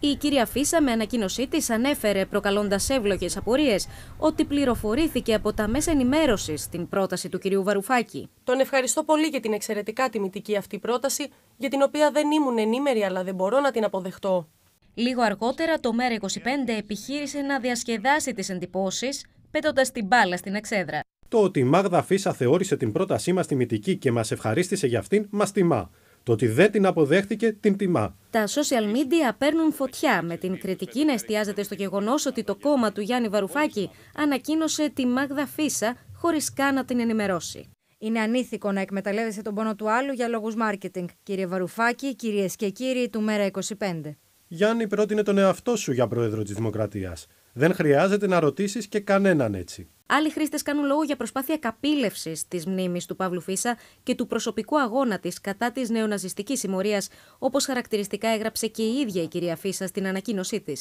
Η κυρία Φίσα με ανακοίνωσή της ανέφερε, προκαλώντας εύλογες απορίες, ότι πληροφορήθηκε από τα μέσα ενημέρωσης την πρόταση του κυρίου Βαρουφάκη. Τον ευχαριστώ πολύ για την εξαιρετικά τιμητική αυτή πρόταση, για την οποία δεν ήμουν ενήμερη, αλλά δεν μπορώ να την αποδεχτώ. Λίγο αργότερα, το ΜέΡΑ25 επιχείρησε να διασκεδάσει τις εντυπώσεις, πέτοντα την μπάλα στην εξέδρα. Το ότι η Μάγδα Φίσα θεώρησε την πρότασή μας τιμητική και μας ευχαρίστησε για αυτήν, μας τιμά. Το ότι δεν την αποδέχτηκε την τιμά. Τα social media παίρνουν φωτιά, με την κριτική να εστιάζεται στο γεγονός ότι το κόμμα του Γιάννη Βαρουφάκη ανακοίνωσε τη Μάγδα Φίσα χωρίς καν να την ενημερώσει. Είναι ανήθικο να εκμεταλλεύεσαι τον πόνο του άλλου για λόγους μάρκετινγκ, κύριε Βαρουφάκη, κυρίες και κύριοι του Μέρα 25. Γιάννη, πρότεινε τον εαυτό σου για πρόεδρο της Δημοκρατίας. Δεν χρειάζεται να ρωτήσεις και κανέναν έτσι. Άλλοι χρήστες κάνουν λόγο για προσπάθεια καπήλευσης της μνήμης του Παύλου Φίσα και του προσωπικού αγώνα της κατά της νεοναζιστικής συμμορίας, όπως χαρακτηριστικά έγραψε και η ίδια η κυρία Φίσα στην ανακοίνωσή της.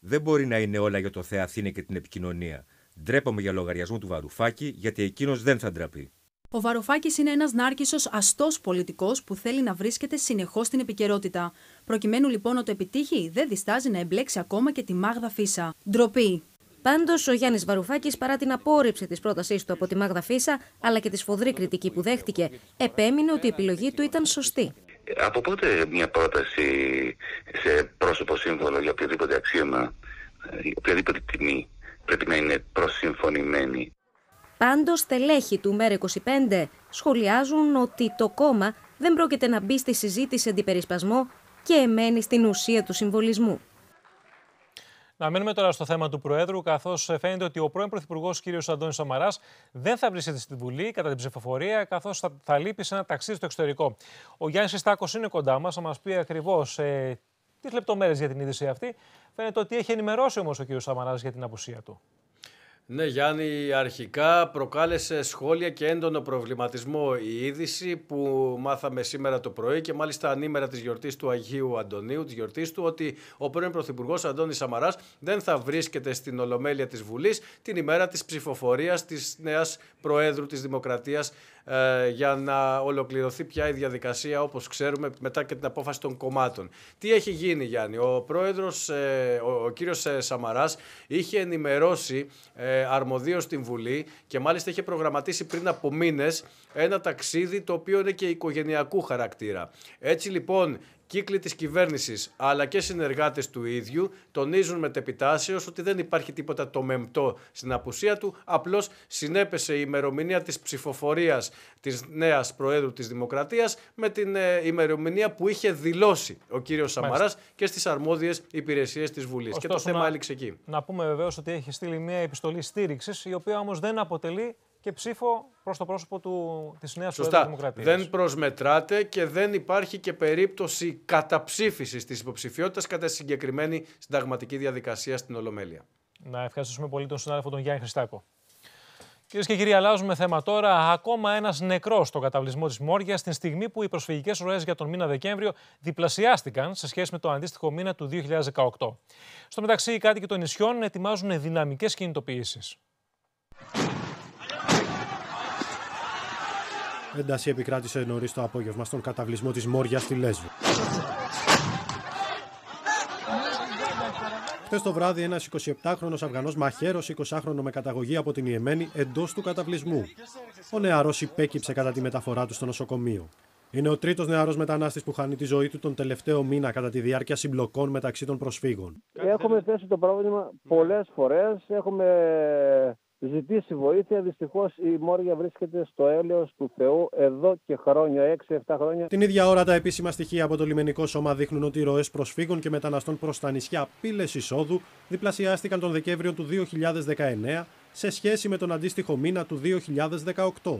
Δεν μπορεί να είναι όλα για το Θεά και την επικοινωνία. Ντρέπομαι για λογαριασμό του Βαρουφάκη, γιατί εκείνος δεν θα ντραπεί. Ο Βαρουφάκης είναι ένας νάρκησος αστός πολιτικός που θέλει να βρίσκεται συνεχώς στην επικαιρότητα. Προκειμένου λοιπόν να το επιτύχει, δεν διστάζει να εμπλέξει ακόμα και τη Μάγδα Φίσα. Ντροπή. Πάντως, ο Γιάννης Βαρουφάκης, παρά την απόρριψη της πρότασής του από τη Μάγδα Φίσα, αλλά και τη σφοδρή κριτική που δέχτηκε, επέμεινε ότι η επιλογή του ήταν σωστή. Από πότε μια πρόταση σε πρόσωπο σύμβολο για οποιοδήποτε αξίωμα, ε, οποιαδήποτε τιμή, πρέπει να είναι προσυμφωνημένη. Πάντως, στελέχοι του μερε 25 σχολιάζουν ότι το κόμμα δεν πρόκειται να μπει στη συζήτηση αντιπερισπασμό και εμένει στην ουσία του συμβολισμού. Να τώρα στο θέμα του Προέδρου, καθώς ε, φαίνεται ότι ο πρώην Πρωθυπουργός κ. Αντώνης Σαμαράς δεν θα βρίσκεται στη Βουλή κατά την ψηφοφορία, καθώς θα, λείπει σε ένα ταξίδι στο εξωτερικό. Ο Γιάννης Ιστάκος είναι κοντά μας, θα μας πει ακριβώς ε, τις λεπτομέρειες για την είδηση αυτή. Φαίνεται ότι έχει ενημερώσει όμως ο κ. Σαμαράς για την απουσία του. Ναι Γιάννη, αρχικά προκάλεσε σχόλια και έντονο προβληματισμό η είδηση που μάθαμε σήμερα το πρωί και μάλιστα ανήμερα της γιορτής του Αγίου Αντωνίου, της γιορτής του, ότι ο πρώην Πρωθυπουργός Αντώνης Σαμαράς δεν θα βρίσκεται στην Ολομέλεια της Βουλής την ημέρα της ψηφοφορίας της νέας Προέδρου της Δημοκρατίας ε, για να ολοκληρωθεί πια η διαδικασία όπως ξέρουμε μετά και την απόφαση των κομμάτων. Τι έχει γίνει Γιάννη, ο πρόεδρος, ε, ο, κύριος ε, Σαμαράς είχε ενημερώσει ε, την την Βουλή και μάλιστα είχε προγραμματίσει πριν από μήνες ένα ταξίδι το οποίο είναι και οικογενειακού χαρακτήρα. Έτσι λοιπόν Κύκλοι της κυβέρνησης αλλά και συνεργάτες του ίδιου τονίζουν με τεπιτάσεως ότι δεν υπάρχει τίποτα το μεμπτό στην απουσία του. Απλώς συνέπεσε η ημερομηνία της ψηφοφορίας της νέας Προέδρου της Δημοκρατίας με την ε, ημερομηνία που είχε δηλώσει ο κύριος Σαμαράς και στις αρμόδιες υπηρεσίες της Βουλής. Και το θέμα εκεί. Να πούμε βεβαίως ότι έχει στείλει μια επιστολή στήριξης, η οποία όμως δεν αποτελεί και ψήφο προς το πρόσωπο του, της Νέας Δημοκρατίας. Δεν προσμετράτε και δεν υπάρχει και περίπτωση καταψήφισης της υποψηφιότητας κατά συγκεκριμένη συνταγματική διαδικασία στην Ολομέλεια. Να ευχαριστήσουμε πολύ τον συνάδελφο τον Γιάννη Χριστάκο. Κυρίες και κύριοι, αλλάζουμε θέμα τώρα. Ακόμα ένας νεκρός στον καταβλισμό της Μόρια, την στιγμή που οι προσφυγικές ροές για τον μήνα Δεκέμβριο διπλασιάστηκαν σε σχέση με το αντίστοιχο μήνα του 2018. Στο μεταξύ, οι κάτοικοι των νησιών ετοιμάζουν δυναμικές κινητοποιήσεις. Ένταση επικράτησε νωρίς το απόγευμα στον καταβλισμό της Μόρια στη Λέσβη. Χθες το βράδυ, ένας 27χρονο αφγανο μαχαιρο μαχαίρωσε 20χρονο με καταγωγή από την Ιεμένη εντός του καταβλισμού. Ο νεαρός υπέκυψε κατά τη μεταφορά του στο νοσοκομείο. Είναι ο τρίτος νεαρός μετανάστης που χάνει τη ζωή του τον τελευταίο μήνα κατά τη διάρκεια συμπλοκών μεταξύ των προσφύγων. Έχουμε θέσει το πρόβλημα πολλές φορές. Έχουμε ζητήσει βοήθεια. Δυστυχώς η Μόρια βρίσκεται στο έλεος του Θεού εδώ και χρόνια, 6-7 χρόνια. Την ίδια ώρα, τα επίσημα στοιχεία από το λιμενικό σώμα δείχνουν ότι οι ροές προσφύγων και μεταναστών προς τα νησιά πύλε εισόδου διπλασιάστηκαν τον Δεκέμβριο του 2019 σε σχέση με τον αντίστοιχο μήνα του 2018.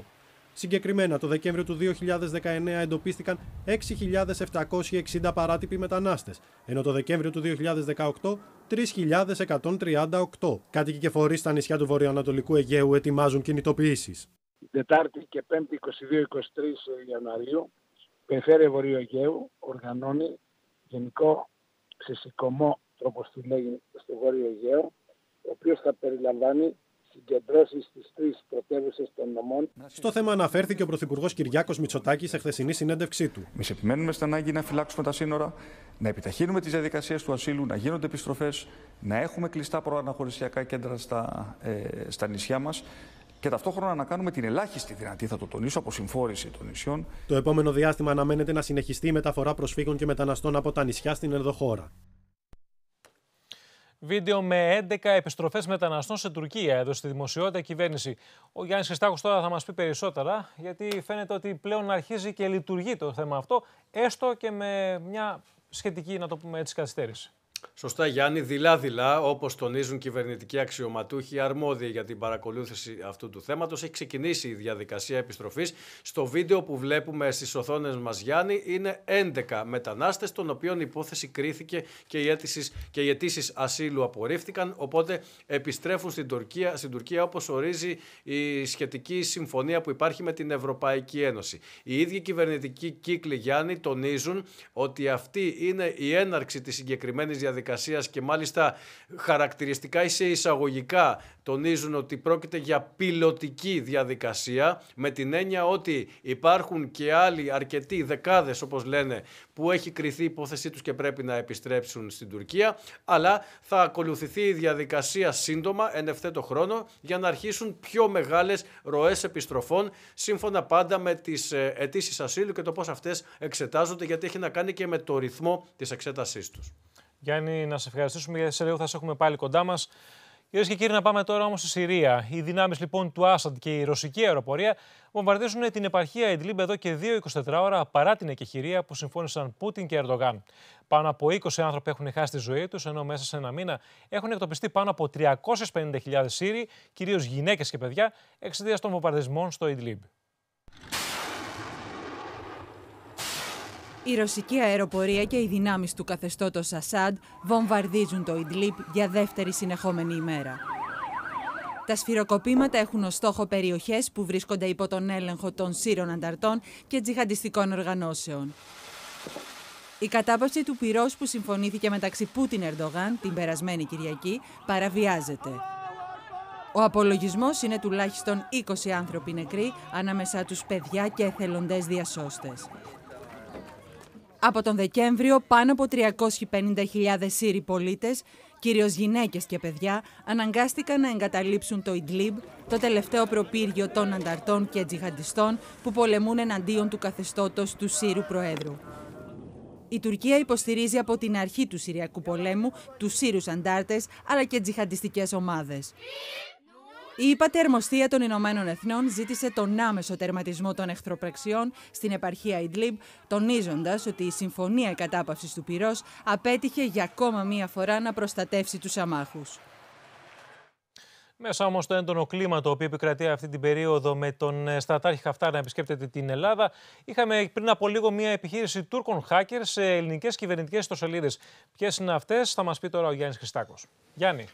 Συγκεκριμένα, το Δεκέμβριο του 2019 εντοπίστηκαν 6.760 παράτυποι μετανάστες, ενώ το Δεκέμβριο του 2018 3.138. Κάτοικοι και φορείς στα νησιά του Βορειοανατολικού Αιγαίου ετοιμάζουν κινητοποιήσεις. Τετάρτη και Πέμπτη 22-23 Ιανουαρίου, Περιφέρεια Βορείου οργανώνει γενικό ξεσηκωμό, όπως τη λέγει, στο Βόρειο Αιγαίο, ο οποίος θα περιλαμβάνει συγκεντρώσεις στις τρεις πρωτεύουσες των νομών. Στο θέμα αναφέρθηκε ο Πρωθυπουργός Κυριάκος Μητσοτάκης σε χθεσινή συνέντευξή του. Εμείς επιμένουμε στην ανάγκη να φυλάξουμε τα σύνορα, να επιταχύνουμε τις διαδικασίες του ασύλου, να γίνονται επιστροφές, να έχουμε κλειστά προαναχωρησιακά κέντρα στα, ε, στα νησιά μας και ταυτόχρονα να κάνουμε την ελάχιστη δυνατή, θα το τονίσω, αποσυμφόρηση των νησιών. Το επόμενο διάστημα αναμένεται να συνεχιστεί η μεταφορά προσφύγων και μεταναστών από τα νησιά στην ενδοχώρα. Βίντεο με 11 επιστροφές μεταναστών σε Τουρκία εδώ στη δημοσιότητα κυβέρνηση. Ο Γιάννης Χριστάκος τώρα θα μας πει περισσότερα, γιατί φαίνεται ότι πλέον αρχίζει και λειτουργεί το θέμα αυτό, έστω και με μια σχετική, να το πούμε έτσι, καθυστέρηση. Σωστά Γιάννη, δειλά-δειλά, όπως τονίζουν κυβερνητικοί αξιωματούχοι αρμόδιοι για την παρακολούθηση αυτού του θέματος. έχει ξεκινήσει η διαδικασία επιστροφής. Στο βίντεο που βλέπουμε στις οθόνες μας Γιάννη είναι 11 μετανάστες, των οποίων η υπόθεση κρίθηκε και οι, αίτησεις, και ασύλου απορρίφθηκαν, οπότε επιστρέφουν στην Τουρκία, στην Τουρκία όπως ορίζει η σχετική συμφωνία που υπάρχει με την Ευρωπαϊκή Ένωση. Οι ίδιοι κυβερνητικοί κύκλοι Γιάννη τονίζουν ότι αυτή είναι η έναρξη της συγκεκριμένης διαδικασίας και μάλιστα χαρακτηριστικά ή σε εισαγωγικά τονίζουν ότι πρόκειται για πιλωτική διαδικασία με την έννοια ότι υπάρχουν και άλλοι αρκετοί δεκάδες όπως λένε που έχει κρυθεί η υπόθεσή τους και πρέπει να επιστρέψουν στην Τουρκία αλλά θα ακολουθηθεί η διαδικασία σύντομα εν ευθέτω χρόνο για να αρχίσουν πιο μεγάλες ροές επιστροφών σύμφωνα πάντα με τις ε, αιτήσεις ασύλου και το πώς αυτές εξετάζονται γιατί έχει να κάνει και με το ρυθμό της εξέτασής τους. Γιάννη, να σε ευχαριστήσουμε γιατί σε λίγο θα σε έχουμε πάλι κοντά μας. Κυρίες και κύριοι, να πάμε τώρα όμως στη Συρία. Οι δυνάμεις λοιπόν του Άσαντ και η ρωσική αεροπορία βομβαρδίζουν την επαρχία Ιντλίμπ εδώ και 2-24 ώρα παρά την εκεχηρία που συμφώνησαν Πούτιν και Ερντογάν. Πάνω από 20 άνθρωποι έχουν χάσει τη ζωή τους, ενώ μέσα σε ένα μήνα έχουν εκτοπιστεί πάνω από 350.000 Σύριοι, κυρίως γυναίκες και παιδιά, εξαιτίας των βομβαρδισμών στο Ιντλίμπ. Η ρωσική αεροπορία και οι δυνάμεις του καθεστώτος Ασάντ βομβαρδίζουν το Ιντλίπ για δεύτερη συνεχόμενη ημέρα. Τα σφυροκοπήματα έχουν ως στόχο περιοχές που βρίσκονται υπό τον έλεγχο των σύρων ανταρτών και τζιχαντιστικών οργανώσεων. Η κατάπαυση του πυρός που συμφωνήθηκε μεταξύ Πούτιν Ερντογάν την περασμένη Κυριακή παραβιάζεται. Ο απολογισμός είναι τουλάχιστον 20 άνθρωποι νεκροί ανάμεσά τους παιδιά και εθελοντές διασώστες. Από τον Δεκέμβριο, πάνω από 350.000 Σύριοι πολίτες, κυρίως γυναίκες και παιδιά, αναγκάστηκαν να εγκαταλείψουν το Ιντλίμπ, το τελευταίο προπύργιο των ανταρτών και τζιχαντιστών που πολεμούν εναντίον του καθεστώτος του Σύρου Προέδρου. Η Τουρκία υποστηρίζει από την αρχή του Συριακού πολέμου τους Σύρους αντάρτες αλλά και τζιχαντιστικές ομάδες. Η υπατερμοστία των Ηνωμένων Εθνών ζήτησε τον άμεσο τερματισμό των εχθροπραξιών στην επαρχία Ιντλίμπ, τονίζοντας ότι η συμφωνία κατάπαυσης του πυρός απέτυχε για ακόμα μία φορά να προστατεύσει τους αμάχους. Μέσα όμως στο έντονο κλίμα το οποίο επικρατεί αυτή την περίοδο με τον ε, στρατάρχη Χαφτάρ να επισκέπτεται την Ελλάδα, είχαμε πριν από λίγο μια επιχείρηση Τούρκων hackers σε ελληνικές κυβερνητικές ιστοσελίδες. Ποιες είναι αυτές, θα μας πει τώρα ο Γιάννης Χριστάκος. Γιάννη.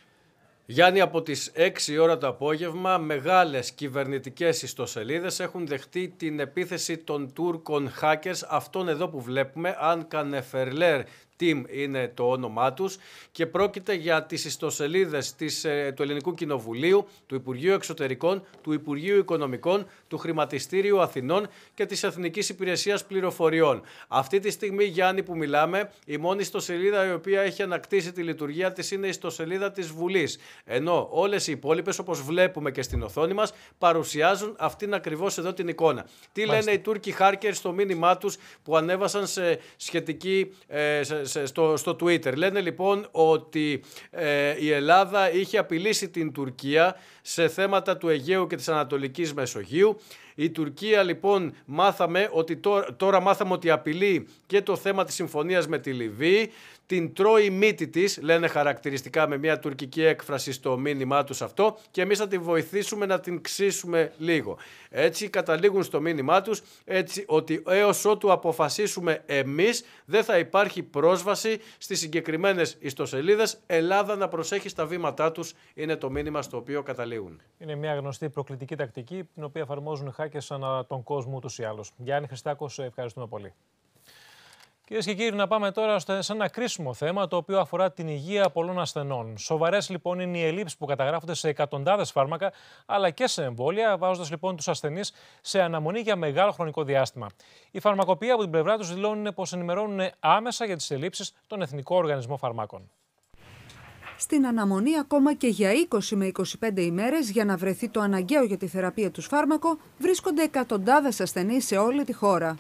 Γιάννη, από τις 6 ώρα το απόγευμα, μεγάλες κυβερνητικές ιστοσελίδες έχουν δεχτεί την επίθεση των Τούρκων hackers, αυτόν εδώ που βλέπουμε, αν Κανεφερλέρ, Team είναι το όνομά τους και πρόκειται για τις ιστοσελίδες της, ε, του Ελληνικού Κοινοβουλίου, του Υπουργείου Εξωτερικών, του Υπουργείου Οικονομικών, του Χρηματιστήριου Αθηνών και της Εθνικής Υπηρεσίας Πληροφοριών. Αυτή τη στιγμή, Γιάννη, που μιλάμε, η μόνη ιστοσελίδα η οποία έχει ανακτήσει τη λειτουργία της είναι η ιστοσελίδα της Βουλής. Ενώ όλες οι υπόλοιπες, όπως βλέπουμε και στην οθόνη μας, παρουσιάζουν αυτήν ακριβώς εδώ την εικόνα. Τι λένε οι Τούρκοι Χάρκερ στο μήνυμά τους που ανέβασαν σε σχετική, ε, στο, στο Twitter. Λένε λοιπόν ότι ε, η Ελλάδα είχε απειλήσει την Τουρκία σε θέματα του Αιγαίου και της Ανατολικής Μεσογείου. Η Τουρκία λοιπόν μάθαμε ότι τώρα, τώρα μάθαμε ότι απειλεί και το θέμα της συμφωνίας με τη Λιβύη, την τρώει μύτη της, λένε χαρακτηριστικά με μια τουρκική έκφραση στο μήνυμά τους αυτό, και εμείς θα τη βοηθήσουμε να την ξύσουμε λίγο. Έτσι καταλήγουν στο μήνυμά τους έτσι ότι έως ότου αποφασίσουμε εμείς δεν θα υπάρχει πρόσβαση στις συγκεκριμένες ιστοσελίδες. Ελλάδα να προσέχει στα βήματά τους, είναι το μήνυμα στο οποίο καταλήγουν. Είναι μια γνωστή προκλητική τακτική, την οποία εφαρμόζουν οι hackers ανά τον κόσμο ούτως ή άλλως. Γιάννη Χριστάκος, ευχαριστούμε πολύ. Κυρίες και κύριοι, να πάμε τώρα σε ένα κρίσιμο θέμα το οποίο αφορά την υγεία πολλών ασθενών. Σοβαρές λοιπόν είναι οι ελλείψεις που καταγράφονται σε εκατοντάδες φάρμακα αλλά και σε εμβόλια, βάζοντας λοιπόν τους ασθενείς σε αναμονή για μεγάλο χρονικό διάστημα. Η φαρμακοποιοί από την πλευρά τους δηλώνουν πως ενημερώνουν άμεσα για τις ελλείψεις των Εθνικό Οργανισμό Φαρμάκων. Στην αναμονή ακόμα και για 20 με 25 ημέρες για να βρεθεί το αναγκαίο για τη θεραπεία του φάρμακο βρίσκονται εκατοντάδες ασθενείς σε όλη τη χώρα.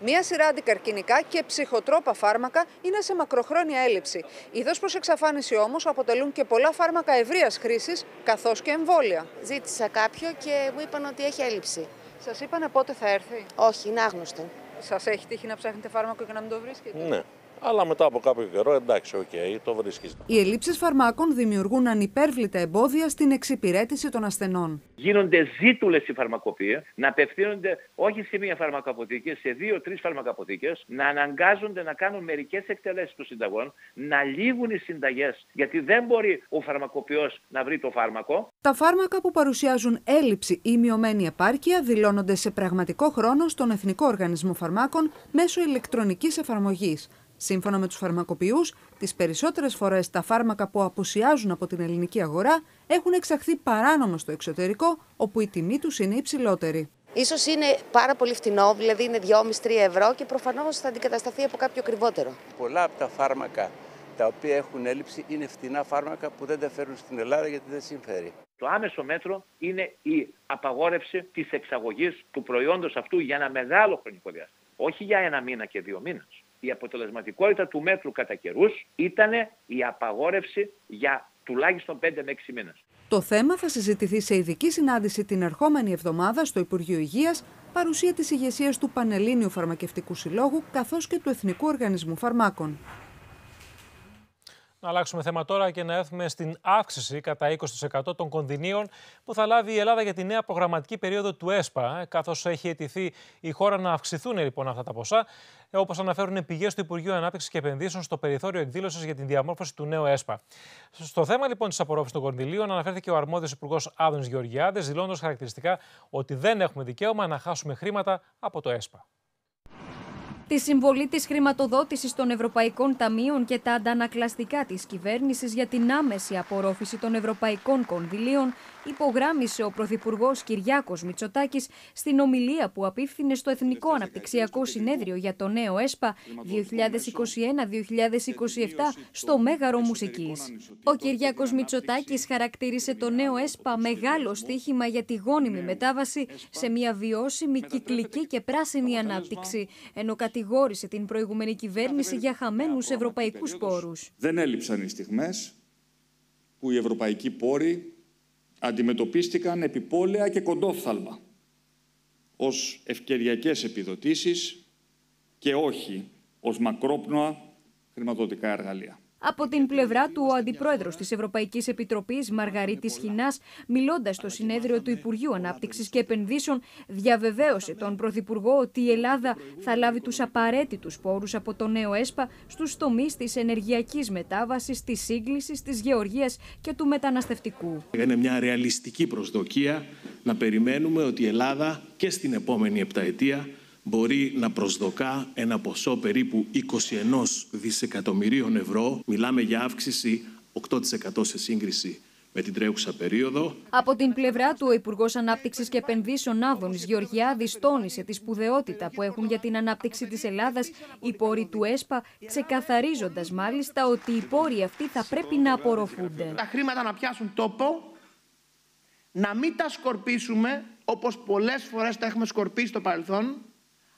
Μία σειρά αντικαρκυνικά και ψυχοτρόπα φάρμακα είναι σε μακροχρόνια έλλειψη. Είδο προς εξαφάνιση όμως αποτελούν και πολλά φάρμακα ευρείας χρήσης, καθώς και εμβόλια. Ζήτησα κάποιο και μου είπαν ότι έχει έλλειψη. Σας είπανε πότε θα έρθει. Όχι, είναι άγνωστο. Σας έχει τύχει να ψάχνετε φάρμακο και να μην το βρίσκετε. Ναι. Αλλά μετά από κάποιο καιρό, εντάξει, οκ, okay, το βρίσκεις. Οι ελλείψεις φαρμάκων δημιουργούν ανυπέρβλητα εμπόδια στην εξυπηρέτηση των ασθενών. Γίνονται ζήτουλες οι φαρμακοποιοί να απευθύνονται όχι σε μία φαρμακαποθήκη, σε δύο-τρει φαρμακαποθήκε, να αναγκάζονται να κάνουν μερικές εκτελέσεις των συνταγών, να λήγουν οι συνταγές, γιατί δεν μπορεί ο φαρμακοποιός να βρει το φάρμακο. Τα φάρμακα που παρουσιάζουν έλλειψη ή μειωμένη επάρκεια δηλώνονται σε πραγματικό χρόνο στον Εθνικό Οργανισμό Φαρμάκων μέσω ηλεκτρονικής εφαρμογής. Σύμφωνα με τους φαρμακοποιούς, τις περισσότερες φορές τα φάρμακα που αποσιάζουν από την ελληνική αγορά έχουν εξαχθεί παράνομα στο εξωτερικό, όπου η τιμή τους είναι υψηλότερη. Ίσως είναι πάρα πολύ φτηνό, δηλαδή είναι 2,5-3 ευρώ και προφανώς θα αντικατασταθεί από κάποιο κρυβότερο. Πολλά από τα φάρμακα τα οποία έχουν έλλειψη είναι φτηνά φάρμακα που δεν τα φέρουν στην Ελλάδα γιατί δεν συμφέρει. Το άμεσο μέτρο είναι η απαγόρευση της εξαγωγής του προϊόντος αυτού για ένα μεγάλο χρονικό διάστημα. Όχι για ένα μήνα και δύο μήνες η αποτελεσματικότητα του μέτρου κατά καιρούς ήταν η απαγόρευση για τουλάχιστον 5 με 6 μήνες. Το θέμα θα συζητηθεί σε ειδική συνάντηση την ερχόμενη εβδομάδα στο Υπουργείο Υγείας, παρουσία της ηγεσίας του Πανελλήνιου Φαρμακευτικού Συλλόγου καθώς και του Εθνικού Οργανισμού Φαρμάκων. Να αλλάξουμε θέμα τώρα και να έρθουμε στην αύξηση κατά 20% των κονδυνίων που θα λάβει η Ελλάδα για τη νέα προγραμματική περίοδο του ΕΣΠΑ. Ε, Καθώς έχει αιτηθεί η χώρα να αυξηθούν λοιπόν αυτά τα ποσά, ε, όπως αναφέρουν πηγές του Υπουργείου Ανάπτυξης και Επενδύσεων στο περιθώριο εκδήλωσης για τη διαμόρφωση του νέου ΕΣΠΑ. Στο θέμα λοιπόν της απορρόφησης των κονδυλίων, αναφέρθηκε ο αρμόδιος Υπουργός Άδων Γεωργιάδε, δηλώνοντας χαρακτηριστικά ότι δεν έχουμε δικαίωμα να χάσουμε χρήματα από το ΕΣΠΑ. Τη συμβολή της χρηματοδότησης των Ευρωπαϊκών Ταμείων και τα αντανακλαστικά της κυβέρνησης για την άμεση απορρόφηση των Ευρωπαϊκών Κονδυλίων υπογράμμισε ο Πρωθυπουργός Κυριάκος Μητσοτάκης στην ομιλία που απίφθινε στο Εθνικό Αναπτυξιακό Συνέδριο για το νέο ΕΣΠΑ 2021-2027 στο Μέγαρο Μουσικής. Ο Κυριάκος Μητσοτάκης χαρακτήρισε το νέο ΕΣΠΑ μεγάλο στίχημα για τη γόνιμη μετάβαση σε μια βιώσιμη, κυκλική και πράσινη ανάπτυξη, ενώ κατηγόρησε την προηγούμενη κυβέρνηση για χαμένους ευρωπαϊκούς πόρους. Δεν έλειψαν οι στιγμές που οι ευρωπαϊκοί πόροι αντιμετωπίστηκαν επιπόλαια και κοντόφθαλμα ως ευκαιριακές επιδοτήσεις και όχι ως μακρόπνοα χρηματοδοτικά εργαλεία. Από την πλευρά του, ο Αντιπρόεδρο της Ευρωπαϊκής Επιτροπής, Μαργαρίτης Χινάς, μιλώντας στο συνέδριο του Υπουργείου Ανάπτυξης και Επενδύσεων, διαβεβαίωσε τον Πρωθυπουργό ότι η Ελλάδα θα λάβει τους απαραίτητους πόρους από το νέο ΕΣΠΑ στους τομείς της ενεργειακής μετάβασης, της σύγκλησης, της γεωργίας και του μεταναστευτικού. Είναι μια ρεαλιστική προσδοκία να περιμένουμε ότι η Ελλάδα και στην επόμενη επταετία μπορεί να προσδοκά ένα ποσό περίπου 21 δισεκατομμυρίων ευρώ. Μιλάμε για αύξηση 8% σε σύγκριση με την τρέχουσα περίοδο. Από την πλευρά του, ο Υπουργός Ανάπτυξης και Επενδύσεων Άδωνης Γεωργιάδης τόνισε τη σπουδαιότητα που έχουν για την ανάπτυξη της Ελλάδας οι πόροι του ΕΣΠΑ, ξεκαθαρίζοντας μάλιστα ότι οι πόροι αυτοί θα πρέπει να απορροφούνται. Τα χρήματα να πιάσουν τόπο, να μην τα σκορπίσουμε όπως πολλές φορές τα έχουμε σκορπίσει στο παρελθόν,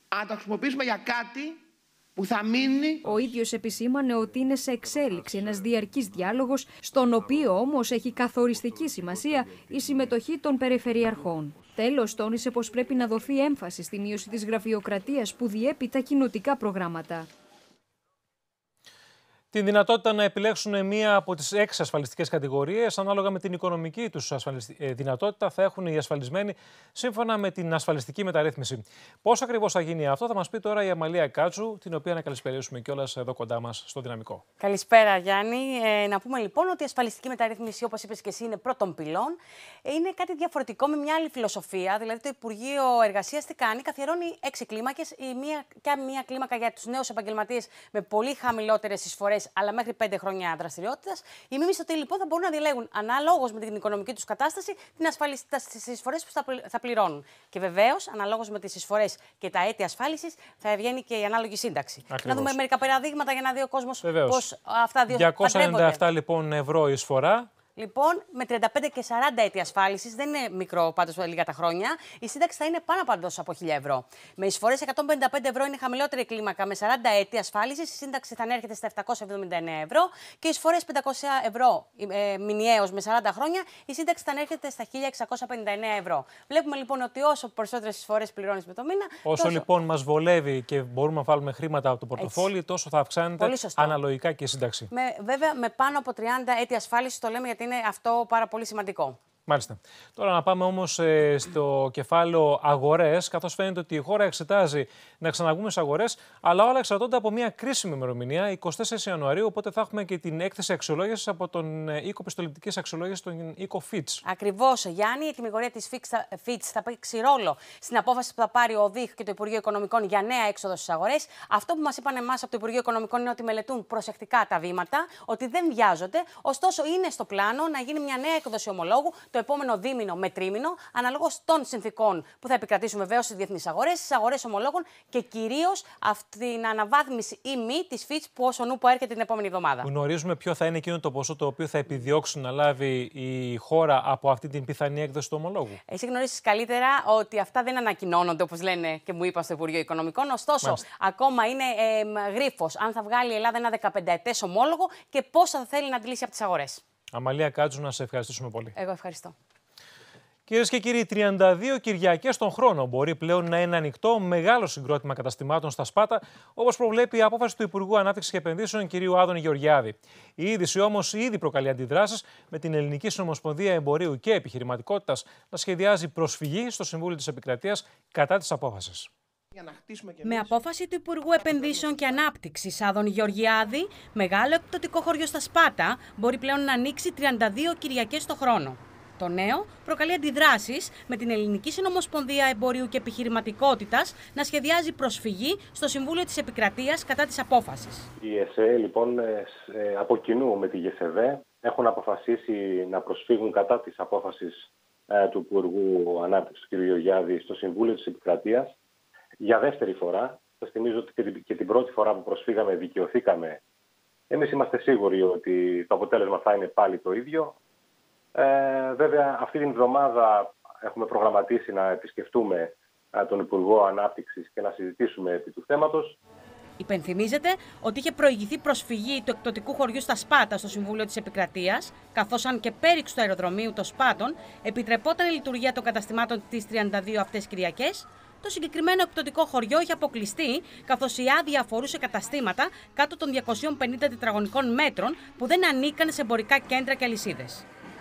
αν το χρησιμοποιήσουμε για κάτι που θα μείνει. Ο ίδιος επισήμανε ότι είναι σε εξέλιξη ένας διαρκής διάλογος, στον οποίο όμως έχει καθοριστική σημασία η συμμετοχή των περιφερειαρχών. Τέλος, τόνισε πως πρέπει να δοθεί έμφαση στη μείωση της γραφειοκρατίας που διέπει τα κοινοτικά προγράμματα την δυνατότητα να επιλέξουν μία από τις έξι ασφαλιστικές κατηγορίες, ανάλογα με την οικονομική τους ε, δυνατότητα, θα έχουν οι ασφαλισμένοι σύμφωνα με την ασφαλιστική μεταρρύθμιση. Πώς ακριβώς θα γίνει αυτό, θα μας πει τώρα η Αμαλία Κάτσου, την οποία να καλησπέρισουμε κιόλας εδώ κοντά μας στο δυναμικό. Καλησπέρα, Γιάννη. Ε, να πούμε λοιπόν ότι η ασφαλιστική μεταρρύθμιση, όπως είπες και εσύ, είναι πρώτων πυλών. Ε, είναι κάτι διαφορετικό με μια άλλη φιλοσοφία. Δηλαδή, το Υπουργείο Εργασίας τι κάνει, καθιερώνει έξι κλίμακες, και μία κλίμακα για τους νέους επαγγελματίες με πολύ χαμηλότερες εισφορές αλλά μέχρι 5 χρόνια δραστηριότητας, οι μη λοιπόν θα μπορούν να διαλέγουν ανάλογω με την οικονομική τους κατάσταση την ασφάλιση, τι εισφορέ που θα πληρώνουν. Και βεβαίως, ανάλογω με τις εισφορέ και τα αίτια ασφάλισης, θα βγαίνει και η ανάλογη σύνταξη. Ακριβώς. Να δούμε μερικά παραδείγματα για να δει ο κόσμος πώς αυτά δύο 297 λοιπόν ευρώ εισφορά Λοιπόν, με 35 και 40 έτη ασφάλισης, δεν είναι μικρό πάντως λίγα τα χρόνια, η σύνταξη θα είναι πάνω από 1000 ευρώ. Με εισφορές 155 ευρώ είναι χαμηλότερη κλίμακα. Με 40 έτη ασφάλισης, η σύνταξη θα ανέρχεται στα 779 ευρώ και εισφορέ 500 ευρώ ε, μηνιαίως με 40 χρόνια, η σύνταξη θα ανέρχεται στα 1659 ευρώ. Βλέπουμε λοιπόν ότι όσο περισσότερες εισφορές πληρώνεις με το μήνα. Όσο τόσο... λοιπόν μας βολεύει και μπορούμε να βάλουμε χρήματα από το πορτοφόλι, τόσο θα αυξάνεται αναλογικά και η σύνταξη. Με, βέβαια, με πάνω από 30 έτη ασφάλισης, το λέμε γιατί είναι αυτό πάρα πολύ σημαντικό. Μάλιστα. Τώρα να πάμε όμως ε, στο κεφάλαιο αγορές, καθώς φαίνεται ότι η χώρα εξετάζει να ξαναγούμε στι αγορές, αλλά όλα εξαρτώνται από μια κρίσιμη ημερομηνία, 24 Ιανουαρίου. Οπότε θα έχουμε και την έκθεση αξιολόγησης από τον ε, οίκο πιστοληπτικής αξιολόγησης, τον οίκο Fitch. Ακριβώς, Γιάννη. Η ετοιμιγορία της Fitch θα παίξει ρόλο στην απόφαση που θα πάρει ο ΔΙΧ και το Υπουργείο Οικονομικών για νέα έξοδο στις αγορές. Αυτό που μας είπαν εμάς από το Υπουργείο Οικονομικών είναι ότι μελετούν προσεκτικά τα βήματα, ότι δεν βιάζονται. Ωστόσο, είναι στο πλάνο να γίνει μια νέα έκδοση ομολόγου. Το το επόμενο δίμηνο με τρίμηνο, αναλόγως των συνθήκων που θα επικρατήσουν βεβαίως στις διεθνείς αγορές, στις αγορές ομολόγων και κυρίως την αναβάθμιση ή μη της Fitch που όσο νου που έρχεται την επόμενη εβδομάδα. Γνωρίζουμε ποιο θα είναι εκείνο το ποσό το οποίο θα επιδιώξουν να λάβει η χώρα από αυτή την πιθανή έκδοση του ομολόγου. Εσύ γνωρίζεις καλύτερα ότι αυτά δεν ανακοινώνονται όπως λένε και μου είπα στο Υπουργείο Οικονομικών. Ωστόσο, ακόμα είναι ε, αν θα βγάλει η Ελλάδα ένα 15ετέ ομόλογο και πόσα θα θέλει να αντλήσει από τις αγορές. Αμαλία Κάτζου, να σε ευχαριστήσουμε πολύ. Εγώ ευχαριστώ. Κυρίες και κύριοι, 32 Κυριακέ τον χρόνο μπορεί πλέον να είναι ανοιχτό μεγάλο συγκρότημα καταστημάτων στα Σπάτα, όπως προβλέπει η απόφαση του Υπουργού Ανάπτυξης και Επενδύσεων κ. Άδων Γεωργιάδη. Η είδηση όμως ήδη προκαλεί αντιδράσεις, με την Ελληνική Συνομοσπονδία Εμπορίου και Επιχειρηματικότητας να σχεδιάζει προσφυγή στο Συμβούλιο της Επικρατείας κατά της απόφασης. Με απόφαση του Υπουργού Επενδύσεων και Ανάπτυξης, Άδων Γεωργιάδη, μεγάλο εκπτωτικό χωριό στα Σπάτα μπορεί πλέον να ανοίξει 32 Κυριακές το χρόνο. Το νέο προκαλεί αντιδράσεις με την Ελληνική Συνομοσπονδία Εμπορίου και Επιχειρηματικότητας να σχεδιάζει προσφυγή στο Συμβούλιο της Επικρατείας κατά της απόφασης. Η ΕΣΕ, λοιπόν, ε, ε, από κοινού με τη ΓΕΣΕΒΕ, έχουν αποφασίσει να προσφύγουν κατά της απόφασης ε, του Υπουργού Ανάπτυξης κ. Γεωργιάδη στο Συμβούλιο της Επικρατείας για δεύτερη φορά. Σα θυμίζω ότι και την πρώτη φορά που προσφύγαμε, δικαιωθήκαμε. Εμείς είμαστε σίγουροι ότι το αποτέλεσμα θα είναι πάλι το ίδιο. Ε, βέβαια, αυτή την εβδομάδα έχουμε προγραμματίσει να επισκεφτούμε ε, τον Υπουργό Ανάπτυξης και να συζητήσουμε επί του θέματος. Υπενθυμίζεται ότι είχε προηγηθεί προσφυγή του εκτοτικού χωριού στα Σπάτα στο Συμβούλιο της Επικρατείας, καθώς αν και πέριξ του αεροδρομίου των Σπάτων επιτρεπόταν η λειτουργία των καταστημάτων της 32 αυτές Κυριακές, το συγκεκριμένο εκπτωτικό χωριό είχε αποκλειστεί, καθώς η άδεια αφορούσε καταστήματα κάτω των 250 τετραγωνικών μέτρων που δεν ανήκαν σε εμπορικά κέντρα και αλυσίδες.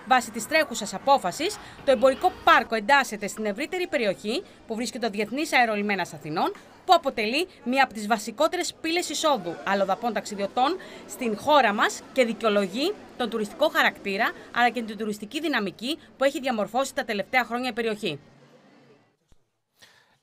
Βάσει της τρέχουσας απόφασης, το εμπορικό πάρκο εντάσσεται στην ευρύτερη περιοχή που βρίσκεται ο Διεθνής Αερολιμένας Αθηνών, που αποτελεί μία από τις βασικότερες πύλες εισόδου αλλοδαπών ταξιδιωτών στην χώρα μας και δικαιολογεί τον τουριστικό χαρακτήρα αλλά και την τουριστική δυναμική που έχει διαμορφώσει τα τελευταία χρόνια η περιοχή.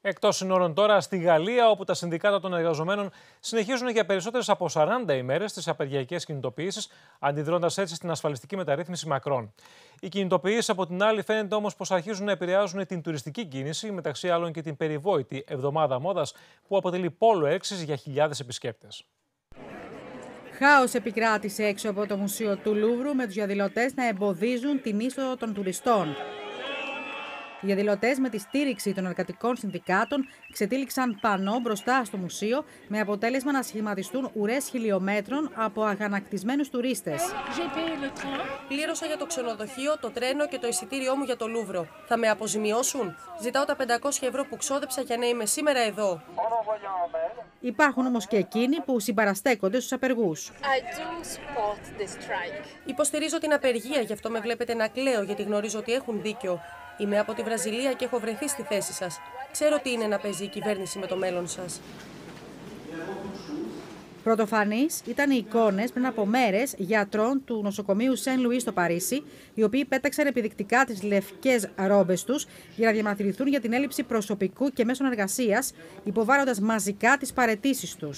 Εκτός συνόρων τώρα στη Γαλλία, όπου τα συνδικάτα των εργαζομένων συνεχίζουν για περισσότερες από 40 ημέρες τις απεργιακές κινητοποιήσεις, αντιδρώντας έτσι στην ασφαλιστική μεταρρύθμιση Μακρόν. Οι κινητοποιήσεις, από την άλλη, φαίνεται όμως πως αρχίζουν να επηρεάζουν την τουριστική κίνηση, μεταξύ άλλων και την περιβόητη Εβδομάδα Μόδας, που αποτελεί πόλο έξι για χιλιάδες επισκέπτες. Χάος επικράτησε έξω από το Μουσείο του Λούβρου με τους διαδηλωτές να εμποδίζουν την είσοδο των τουριστών. Οι διαδηλωτέ με τη στήριξη των εργατικών συνδικάτων ξετύλιξαν πανό μπροστά στο μουσείο με αποτέλεσμα να σχηματιστούν ουρές χιλιόμετρων από αγανακτισμένους τουρίστες. Πλήρωσα για το ξενοδοχείο, το τρένο και το εισιτήριό μου για το Λούβρο. Θα με αποζημιώσουν. Ζητάω τα 500 ευρώ που ξόδεψα για να είμαι σήμερα εδώ. Υπάρχουν όμως και εκείνοι που συμπαραστέκονται στους απεργούς. Υποστηρίζω την απεργία, γι' αυτό με βλέπετε να κλαίω, γιατί γνωρίζω ότι έχουν δίκιο. Είμαι από τη Βραζιλία και έχω βρεθεί στη θέση σας. Ξέρω τι είναι να παίζει η κυβέρνηση με το μέλλον σας. Πρωτοφανεί ήταν οι εικόνες πριν από μέρες γιατρών του νοσοκομείου Σεν Λουί στο Παρίσι, οι οποίοι πέταξαν επιδεικτικά τις λευκές ρόμπες τους για να διαμαρτυρηθούν για την έλλειψη προσωπικού και μέσων εργασίας, υποβάλλοντας μαζικά τις παρετήσεις τους.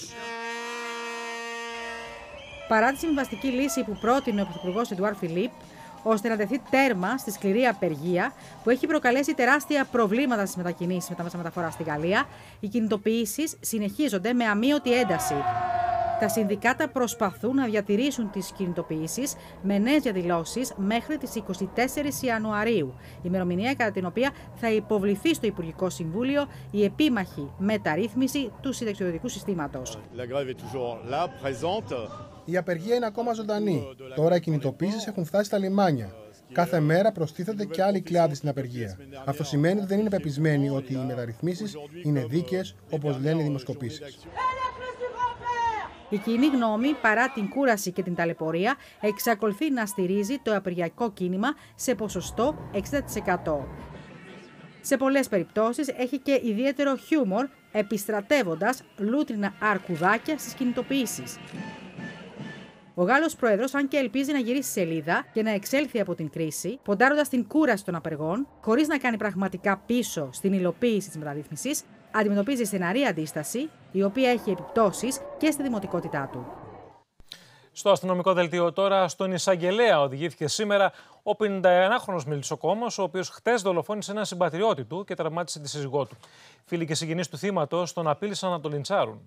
Παρά τη συμβαστική λύση που πρότεινε ο Πρωθυπουργός Εντουάρ Φιλίπ, ώστε να τεθεί τέρμα στη σκληρή απεργία που έχει προκαλέσει τεράστια προβλήματα στις μετακινήσεις με τα μέσα μεταφορά στη Γαλλία. Οι κινητοποιήσεις συνεχίζονται με αμύωτη ένταση. Τα συνδικάτα προσπαθούν να διατηρήσουν τις κινητοποιήσεις με νέες διαδηλώσεις μέχρι τις 24 Ιανουαρίου, ημερομηνία κατά την οποία θα υποβληθεί στο Υπουργικό Συμβούλιο η επίμαχη μεταρρύθμιση του συνταξιοδοτικού συστήματος. Η απεργία είναι ακόμα ζωντανή. Τώρα οι κινητοποίησεις έχουν φτάσει στα λιμάνια. Κάθε μέρα προστίθενται και άλλοι κλάδοι στην απεργία. Αυτό σημαίνει ότι δεν είναι πεπισμένοι ότι οι μεταρρυθμίσεις είναι δίκαιες, όπως λένε οι δημοσκοπήσεις. Η κοινή γνώμη, παρά την κούραση και την ταλαιπωρία, εξακολουθεί να στηρίζει το απεργιακό κίνημα σε ποσοστό 60%. Σε πολλές περιπτώσεις έχει και ιδιαίτερο χιούμορ, επιστρατεύοντας λούτρινα αρκουδάκια στις κινητοποιήσεις. Ο Γάλλος Πρόεδρος, αν και ελπίζει να γυρίσει σελίδα και να εξέλθει από την κρίση, ποντάροντας την κούραση των απεργών, χωρίς να κάνει πραγματικά πίσω στην υλοποίηση της μεταρρύθμισης, αντιμετωπίζει στεναρή αντίσταση, η οποία έχει επιπτώσεις και στη δημοτικότητά του. Στο αστυνομικό δελτίο τώρα, στον Ισαγγελέα οδηγήθηκε σήμερα ο 51χρονο Μιλτσοκόμο, ο οποίος χτες δολοφόνησε έναν συμπατριώτη του και τραυμάτισε τη σύζυγό του. Φίλοι και συγγενείς του θύματος τον απείλησαν να τον λιντσάρουν.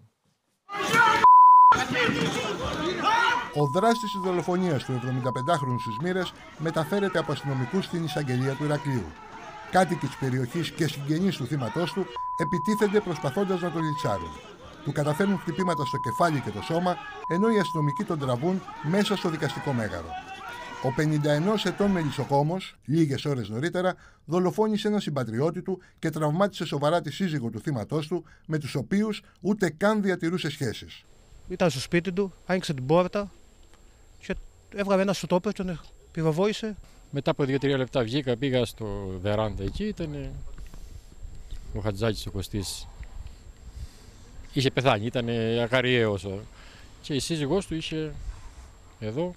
Ο δράστης της δολοφονίας του 75χρονου στι Μύρε μεταφέρεται από αστυνομικούς στην εισαγγελία του Ηρακλείου. Κάτοικοι της περιοχής και συγγενείς του θύματός του επιτίθενται προσπαθώντας να τον λιτσάρουν. Του καταφέρνουν χτυπήματα στο κεφάλι και το σώμα, ενώ οι αστυνομικοί τον τραβούν μέσα στο δικαστικό μέγαρο. Ο 51 ετών Μελισσοκόμος, λίγες ώρες νωρίτερα, δολοφόνησε έναν συμπατριώτη του και τραυμάτισε σοβαρά τη σύζυγο του θύματός του, με τους οποίους ούτε καν διατηρούσε σχέσεις. Ήταν στο σπίτι του, άνοιξε την πόρτα, έβγαλε ένα σουτόπερ, τον πυροβόησε. Μετά από 2-3 λεπτά βγήκα, πήγα στο βεράντα εκεί, ήταν ο Χατζάκης ο Κωστής. Είχε πεθάνει, ήταν αγαριέος. Και η σύζυγός του είχε εδώ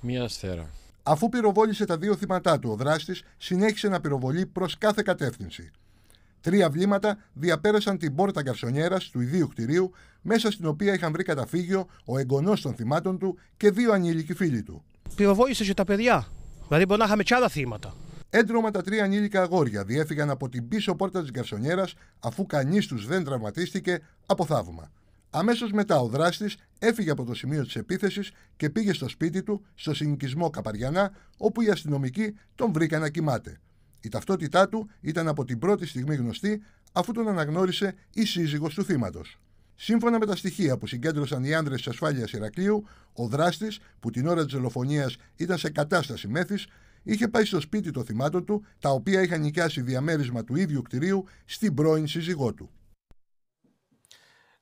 μία σφαίρα. Αφού πυροβόλησε τα δύο θύματά του, ο δράστης συνέχισε να πυροβολεί προς κάθε κατεύθυνση. Τρία βλήματα διαπέρασαν την πόρτα καρσονιέρα του ιδίου κτηρίου, μέσα στην οποία είχαν βρει καταφύγιο ο εγγονός των θυμάτων του και δύο ανήλικοι φίλοι του. Πυροβόησε και τα παιδιά. Δηλαδή, μπορεί να είχαμε κι άλλα θύματα. Έντρομα τα τρία ανήλικα αγόρια διέφυγαν από την πίσω πόρτα της καρσονιέρα, αφού κανείς τους δεν τραυματίστηκε από θαύμα. Αμέσως μετά ο δράστης έφυγε από το σημείο της επίθεσης και πήγε στο σπίτι του, στο συνοικισμό Καπαριανά, όπου οι αστυνομικοί τον βρήκαν να κοιμάται. Η ταυτότητά του ήταν από την πρώτη στιγμή γνωστή αφού τον αναγνώρισε η σύζυγος του θύματος. Σύμφωνα με τα στοιχεία που συγκέντρωσαν οι άνδρες της ασφάλειας Ηρακλείου, ο δράστης, που την ώρα της ζελοφωνίας ήταν σε κατάσταση μέθης, είχε πάει στο σπίτι των θυμάτων του, τα οποία είχαν νοικιάσει διαμέρισμα του ίδιου κτηρίου στην πρώην σύζυγό του.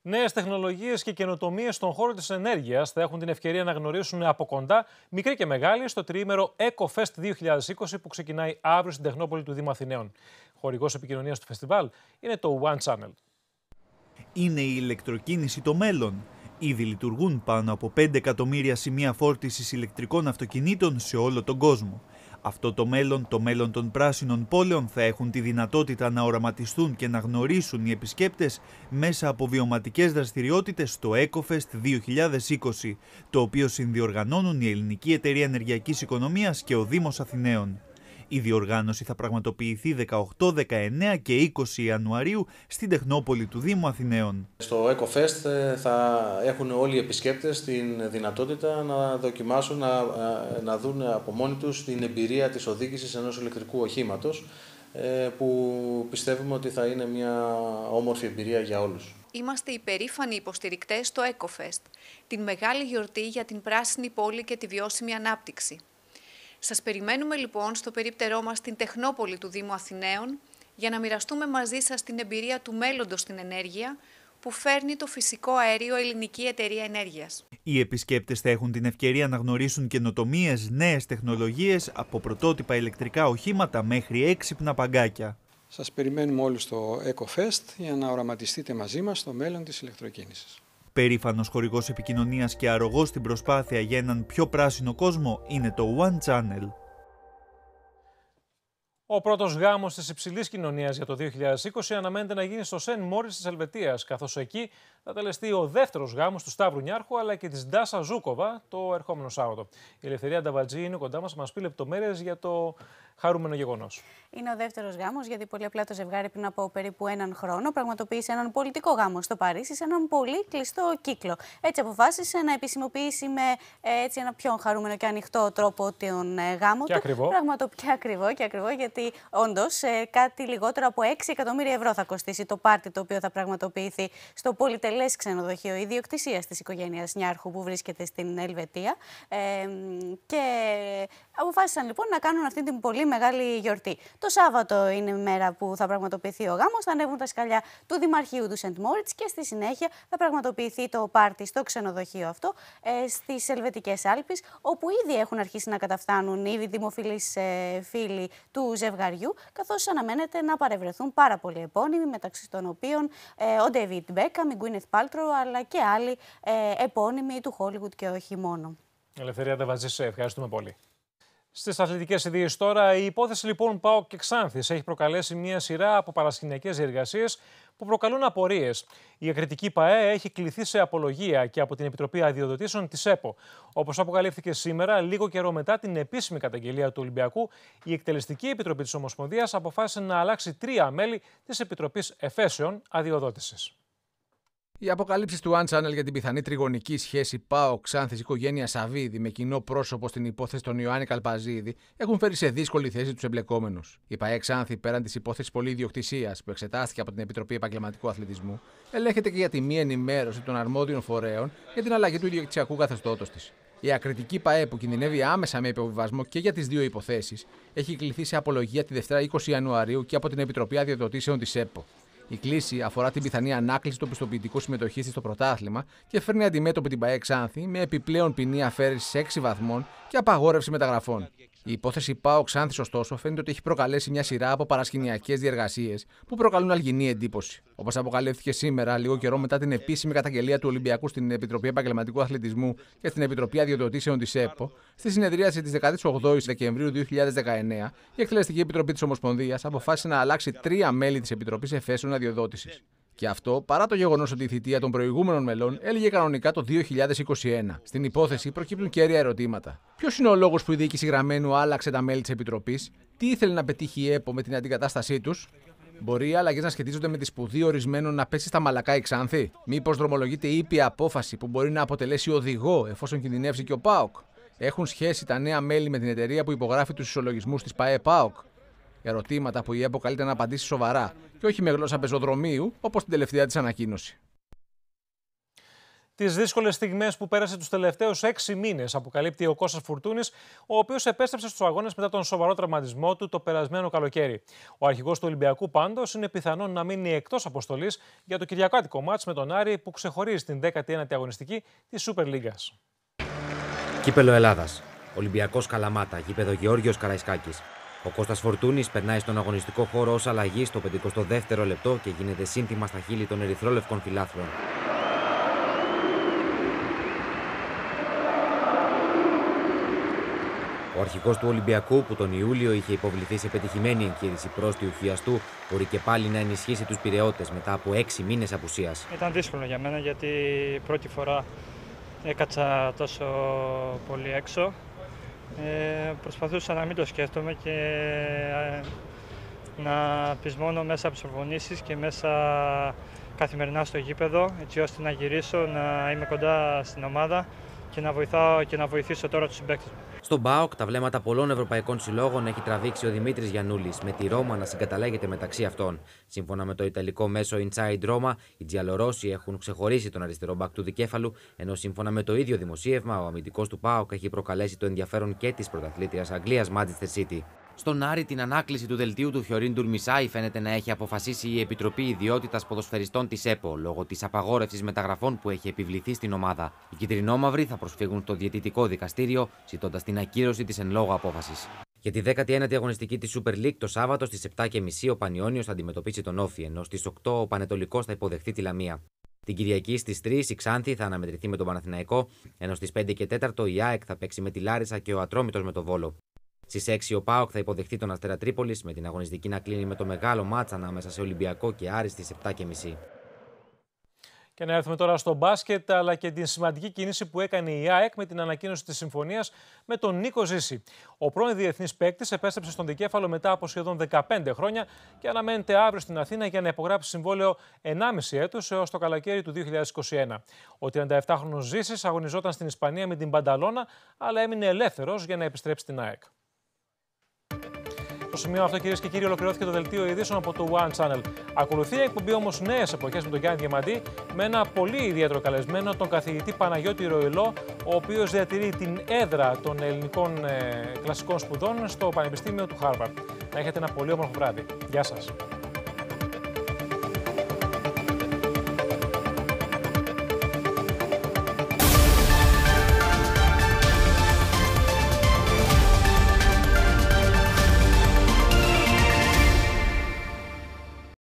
Νέες τεχνολογίες και καινοτομίες στον χώρο της ενέργειας θα έχουν την ευκαιρία να γνωρίσουν από κοντά μικροί και μεγάλοι στο τριήμερο EcoFest 2020 που ξεκινάει αύριο στην Τεχνόπολη του Δήμου Αθηναίων. Χορηγός επικοινωνίας του φεστιβάλ είναι το One Channel. Είναι η ηλεκτροκίνηση το μέλλον. Ήδη λειτουργούν πάνω από 5 εκατομμύρια σημεία φόρτισης ηλεκτρικών αυτοκινήτων σε όλο τον κόσμο. Αυτό το μέλλον, το μέλλον των πράσινων πόλεων, θα έχουν τη δυνατότητα να οραματιστούν και να γνωρίσουν οι επισκέπτες μέσα από βιωματικές δραστηριότητες στο EcoFest 2020, το οποίο συνδιοργανώνουν η Ελληνική Εταιρεία Ενεργειακής Οικονομίας και ο Δήμος Αθηναίων. Η διοργάνωση θα πραγματοποιηθεί 18, 19 και 20 Ιανουαρίου στην Τεχνόπολη του Δήμου Αθηναίων. Στο EcoFest ε, θα έχουν όλοι οι επισκέπτες την δυνατότητα να δοκιμάσουν, να, ε, να δουν από μόνοι τους την εμπειρία της οδήγησης ενός ηλεκτρικού οχήματος ε, που πιστεύουμε ότι θα είναι μια όμορφη εμπειρία για όλους. Είμαστε υπερήφανοι υποστηρικτές στο EcoFest, την μεγάλη γιορτή για την πράσινη πόλη και τη βιώσιμη ανάπτυξη. Σας περιμένουμε λοιπόν στο περίπτερό μας στην Τεχνόπολη του Δήμου Αθηναίων για να μοιραστούμε μαζί σας την εμπειρία του μέλλοντος στην ενέργεια που φέρνει το φυσικό αέριο Ελληνική Εταιρεία Ενέργειας. Οι επισκέπτες θα έχουν την ευκαιρία να γνωρίσουν καινοτομίες, νέες τεχνολογίες από πρωτότυπα ηλεκτρικά οχήματα μέχρι έξυπνα παγκάκια. Σας περιμένουμε όλους στο EcoFest για να οραματιστείτε μαζί μας το μέλλον της ηλεκτροκίνησης. Περήφανος χορηγός επικοινωνίας και αρρωγός στην προσπάθεια για έναν πιο πράσινο κόσμο είναι το One Channel. Ο πρώτος γάμος της υψηλής κοινωνίας για το 2020 αναμένεται να γίνει στο Σεν Μόρις της Ελβετίας, καθώς εκεί θα τελεστεί ο δεύτερος γάμος του Σταύρου Νιάρχου αλλά και της Ντάσα Ζούκοβα το ερχόμενο Σάββατο. Η Ελευθερία Νταβατζή είναι κοντά μας, μας πει λεπτομέρειες για το χαρούμενο γεγονός. Είναι ο δεύτερος γάμος, γιατί πολύ απλά το ζευγάρι πριν από περίπου έναν χρόνο πραγματοποίησε έναν πολιτικό γάμο στο Παρίσι, σε έναν πολύ κλειστό κύκλο. Έτσι αποφάσισε να επισημοποιήσει με ε, έτσι, ένα πιο χαρούμενο και ανοιχτό τρόπο τον ε, γάμο και του. Ακριβό. Πραγματο... Και ακριβό. Και ακριβό, γιατί όντως ε, κάτι λιγότερο από 6 εκατομμύρια ευρώ θα κοστίσει το πάρτι το οποίο θα πραγματοποιηθεί στο πολυτελές ξενοδοχείο ιδιοκτησίας της οικογένειας Νιάρχου που βρίσκεται στην Ελβετία. Ε, και αποφάσισαν λοιπόν να κάνουν αυτή την πολύ μεγάλη γιορτή. Το Σάββατο είναι η μέρα που θα πραγματοποιηθεί ο γάμος, θα ανέβουν τα σκαλιά του Δημαρχείου του Σεντ Μόριτ και στη συνέχεια θα πραγματοποιηθεί το πάρτι στο ξενοδοχείο αυτό ε, στις Ελβετικές Άλπε, όπου ήδη έχουν αρχίσει να καταφτάνουν ήδη δημοφιλείς ε, φίλοι του ζευγαριού, καθώς αναμένεται να παρευρεθούν πάρα πολλοί επώνυμοι, μεταξύ των οποίων ε, ο Ντέβιτ Μπέκα, η Γκουίνεθ Πάλτρο, αλλά και άλλοι ε, επώνυμοι του Χόλιγουτ και όχι μόνο. Ελευθερία σε ευχαριστούμε πολύ. Στις αθλητικές ειδήσεις τώρα, η υπόθεση λοιπόν Πάο και Ξάνθης έχει προκαλέσει μια σειρά από παρασκηνιακές διεργασίες που προκαλούν απορίες. Η εκρητική ΠαΕ έχει κληθεί σε απολογία και από την Επιτροπή Αδειοδοτήσεων της ΕΠΟ. Όπως αποκαλύφθηκε σήμερα, λίγο καιρό μετά την επίσημη καταγγελία του Ολυμπιακού, η Εκτελεστική Επιτροπή της Ομοσπονδίας αποφάσισε να αλλάξει τρία μέλη της Επιτροπής Εφέσεων Αδειοδότησης. Οι αποκαλύψεις του One Channel για την πιθανή τριγωνική σχέση Πάο Ξάνθη οικογένεια Σαβίδη με κοινό πρόσωπο στην υπόθεση των Ιωάννη Καλπαζίδη έχουν φέρει σε δύσκολη θέση τους εμπλεκόμενους. Η ΠαΕ Ξάνθη, πέραν της υπόθεσης πολυδιοκτησίας που εξετάστηκε από την Επιτροπή Επαγγελματικού Αθλητισμού, ελέγχεται και για τη μη ενημέρωση των αρμόδιων φορέων για την αλλαγή του ιδιοκτησιακού καθεστώτος της. Η ακριτική ΠαΕ που κινδυνεύει άμεσα με υποβιβασμό και για τις δύο υποθέσεις έχει κληθεί σε απολογία τη Δευτέρα 20 Ιανουαρίου και από την Επιτροπή Αδιοδοτήσεων της ΕΠΟ. Η κλίση αφορά την πιθανή ανάκληση του πιστοποιητικού συμμετοχής στο πρωτάθλημα και φέρνει αντιμέτωπη την ΠαΕ Ξάνθη με επιπλέον ποινή αφαίρεση 6 βαθμών και απαγόρευση μεταγραφών. Η υπόθεση Πάο Ξάνθη, ωστόσο, φαίνεται ότι έχει προκαλέσει μια σειρά από παρασκηνιακές διεργασίες που προκαλούν αλγινή εντύπωση. Όπως αποκαλύφθηκε σήμερα, λίγο καιρό μετά την επίσημη καταγγελία του Ολυμπιακού στην Επιτροπή Επαγγελματικού Αθλητισμού και στην Επιτροπή Αδειοδοτήσεων της ΕΠΟ, στη συνεδρίαση της 18η Δεκεμβρίου 2019, η Εκτελεστική Επιτροπή της Ομοσπονδίας αποφάσισε να αλλάξει τρία μέλη της Επιτροπής Εφέσεων Αδειοδότησης. Και αυτό παρά το γεγονός ότι η θητεία των προηγούμενων μελών έλεγε κανονικά το 2021. Στην υπόθεση προκύπτουν κέρια ερωτήματα. Ποιος είναι ο λόγος που η διοίκηση γραμμένου άλλαξε τα μέλη της Επιτροπής, τι ήθελε να πετύχει η ΕΠΟ με την αντικατάστασή τους, Μπορεί οι αλλαγές να σχετίζονται με τη σπουδή ορισμένων να πέσει στα μαλακά εξάνθη? Ξάνθη. Μήπως δρομολογείται ήπια απόφαση που μπορεί να αποτελέσει οδηγό εφόσον κινδυνεύσει και ο ΠΑΟΚ. Έχουν σχέση τα νέα μέλη με την εταιρεία που υπογράφει τους ισολογισμούς της ΠαΕ ΠΑΟΚ. Ερωτήματα που η ΕΠΟ καλείται να απαντήσει σοβαρά και όχι με γλώσσα πεζοδρομίου όπως την τελευταία της ανακοίνωση. Τις δύσκολες στιγμές που πέρασε τους τελευταίους έξι μήνες, αποκαλύπτει ο Κώστας Φουρτούνης, ο οποίος επέστρεψε στους αγώνες μετά τον σοβαρό τραυματισμό του το περασμένο καλοκαίρι. Ο αρχηγός του Ολυμπιακού, πάντως, είναι πιθανό να μείνει εκτός αποστολής για το Κυριακάτικο Μάτ με τον Άρη που ξεχωρίζει την 19η αγωνιστική της Σούπερ Λίγκα. Κύπελο Ελλάδας. Ολυμπιακός Καλαμάτα, γήπεδο Γεώργιος Καραϊσκάκης. Ο Κώστας Φορτούνης περνάει στον αγωνιστικό χώρο ως αλλαγή στο 52ο λεπτό και γίνεται σύνθημα στα χείλη των ερυθρόλευκων φιλάθλων. Ο αρχικός του Ολυμπιακού, που τον Ιούλιο είχε υποβληθεί σε πετυχημένη εγχείρηση πρόστιου του, μπορεί και πάλι να ενισχύσει τους πυρεώτε μετά από έξι μήνες απουσίας. Ήταν δύσκολο για μένα γιατί πρώτη φορά έκατσα τόσο πολύ έξω ε, προσπαθούσα να μην το σκέφτομαι και ε, να πεισμώνω μέσα από τις προπονήσεις και μέσα καθημερινά στο γήπεδο, έτσι ώστε να γυρίσω, να είμαι κοντά στην ομάδα και να, βοηθάω και να βοηθήσω τώρα τους συμπαίκτες μου. Στον ΠΑΟΚ, τα βλέμματα πολλών ευρωπαϊκών συλλόγων έχει τραβήξει ο Δημήτρης Γιανούλη, με τη Ρώμα να συγκαταλέγεται μεταξύ αυτών. Σύμφωνα με το ιταλικό μέσο Inside Roma, οι Τζιαλορώσοι έχουν ξεχωρίσει τον αριστερό μπακ του δικέφαλου, ενώ σύμφωνα με το ίδιο δημοσίευμα, ο αμυντικός του ΠΑΟΚ έχει προκαλέσει το ενδιαφέρον και της πρωταθλήτριας Αγγλίας Manchester City. Στον Άρη, την ανάκληση του δελτίου του Φιωρίν Τουρμισάη φαίνεται να έχει αποφασίσει η Επιτροπή Ιδιότητας Ποδοσφαιριστών της ΕΠΟ λόγω της απαγόρευσης μεταγραφών που έχει επιβληθεί στην ομάδα. Οι κυτρινόμαυροι θα προσφύγουν στο Διαιτητικό Δικαστήριο, ζητώντας την ακύρωση της εν λόγω απόφασης. Για τη 19η αγωνιστική της Super League το Σάββατο στις 7.30 ο Πανιόνιος θα αντιμετωπίσει τον Όφη, ενώ στις 8 ο Πανετολικός θα υποδεχθεί τη Λαμία. Την Κυριακή στις 3 η Ξάνθη θα αναμετρηθεί με τον Παναθηναϊκό, ενώ στις 5 και 4 η ΑΕΚ θα παίξει με τη Λάρισα και ο Ατρόμητος με τον Βόλο. Στις 6 ο Πάοκ θα υποδεχτεί τον Αστέρα Τρίπολης με την αγωνιστική να κλείνει με το μεγάλο μάτσα ανάμεσα σε Ολυμπιακό και Άρη στις 7.30. Και να έρθουμε τώρα στο μπάσκετ, αλλά και την σημαντική κίνηση που έκανε η ΑΕΚ με την ανακοίνωση της συμφωνίας με τον Νίκο Ζήση. Ο πρώην διεθνής παίκτης επέστρεψε στον Δικέφαλο μετά από σχεδόν 15 χρόνια και αναμένεται αύριο στην Αθήνα για να υπογράψει συμβόλαιο 1,5 έτους έως το καλοκαίρι του 2021. Ο 37χρονο Ζήσης αγωνιζόταν στην Ισπανία με την Πανταλώνα, αλλά έμεινε ελεύθερος για να επιστρέψει στην ΑΕΚ. Στο σημείο αυτό, κυρίες και κύριοι, ολοκληρώθηκε το δελτίο ειδήσεων από το One Channel. Ακολουθεί η εκπομπή όμως Νέες Εποχές με τον Γιάννη Διαμαντή, με ένα πολύ ιδιαίτερο καλεσμένο, τον καθηγητή Παναγιώτη Ροϊλό, ο οποίος διατηρεί την έδρα των ελληνικών ε, κλασικών σπουδών στο Πανεπιστήμιο του Χάρβαρτ. Να έχετε ένα πολύ όμορφο βράδυ. Γεια σας.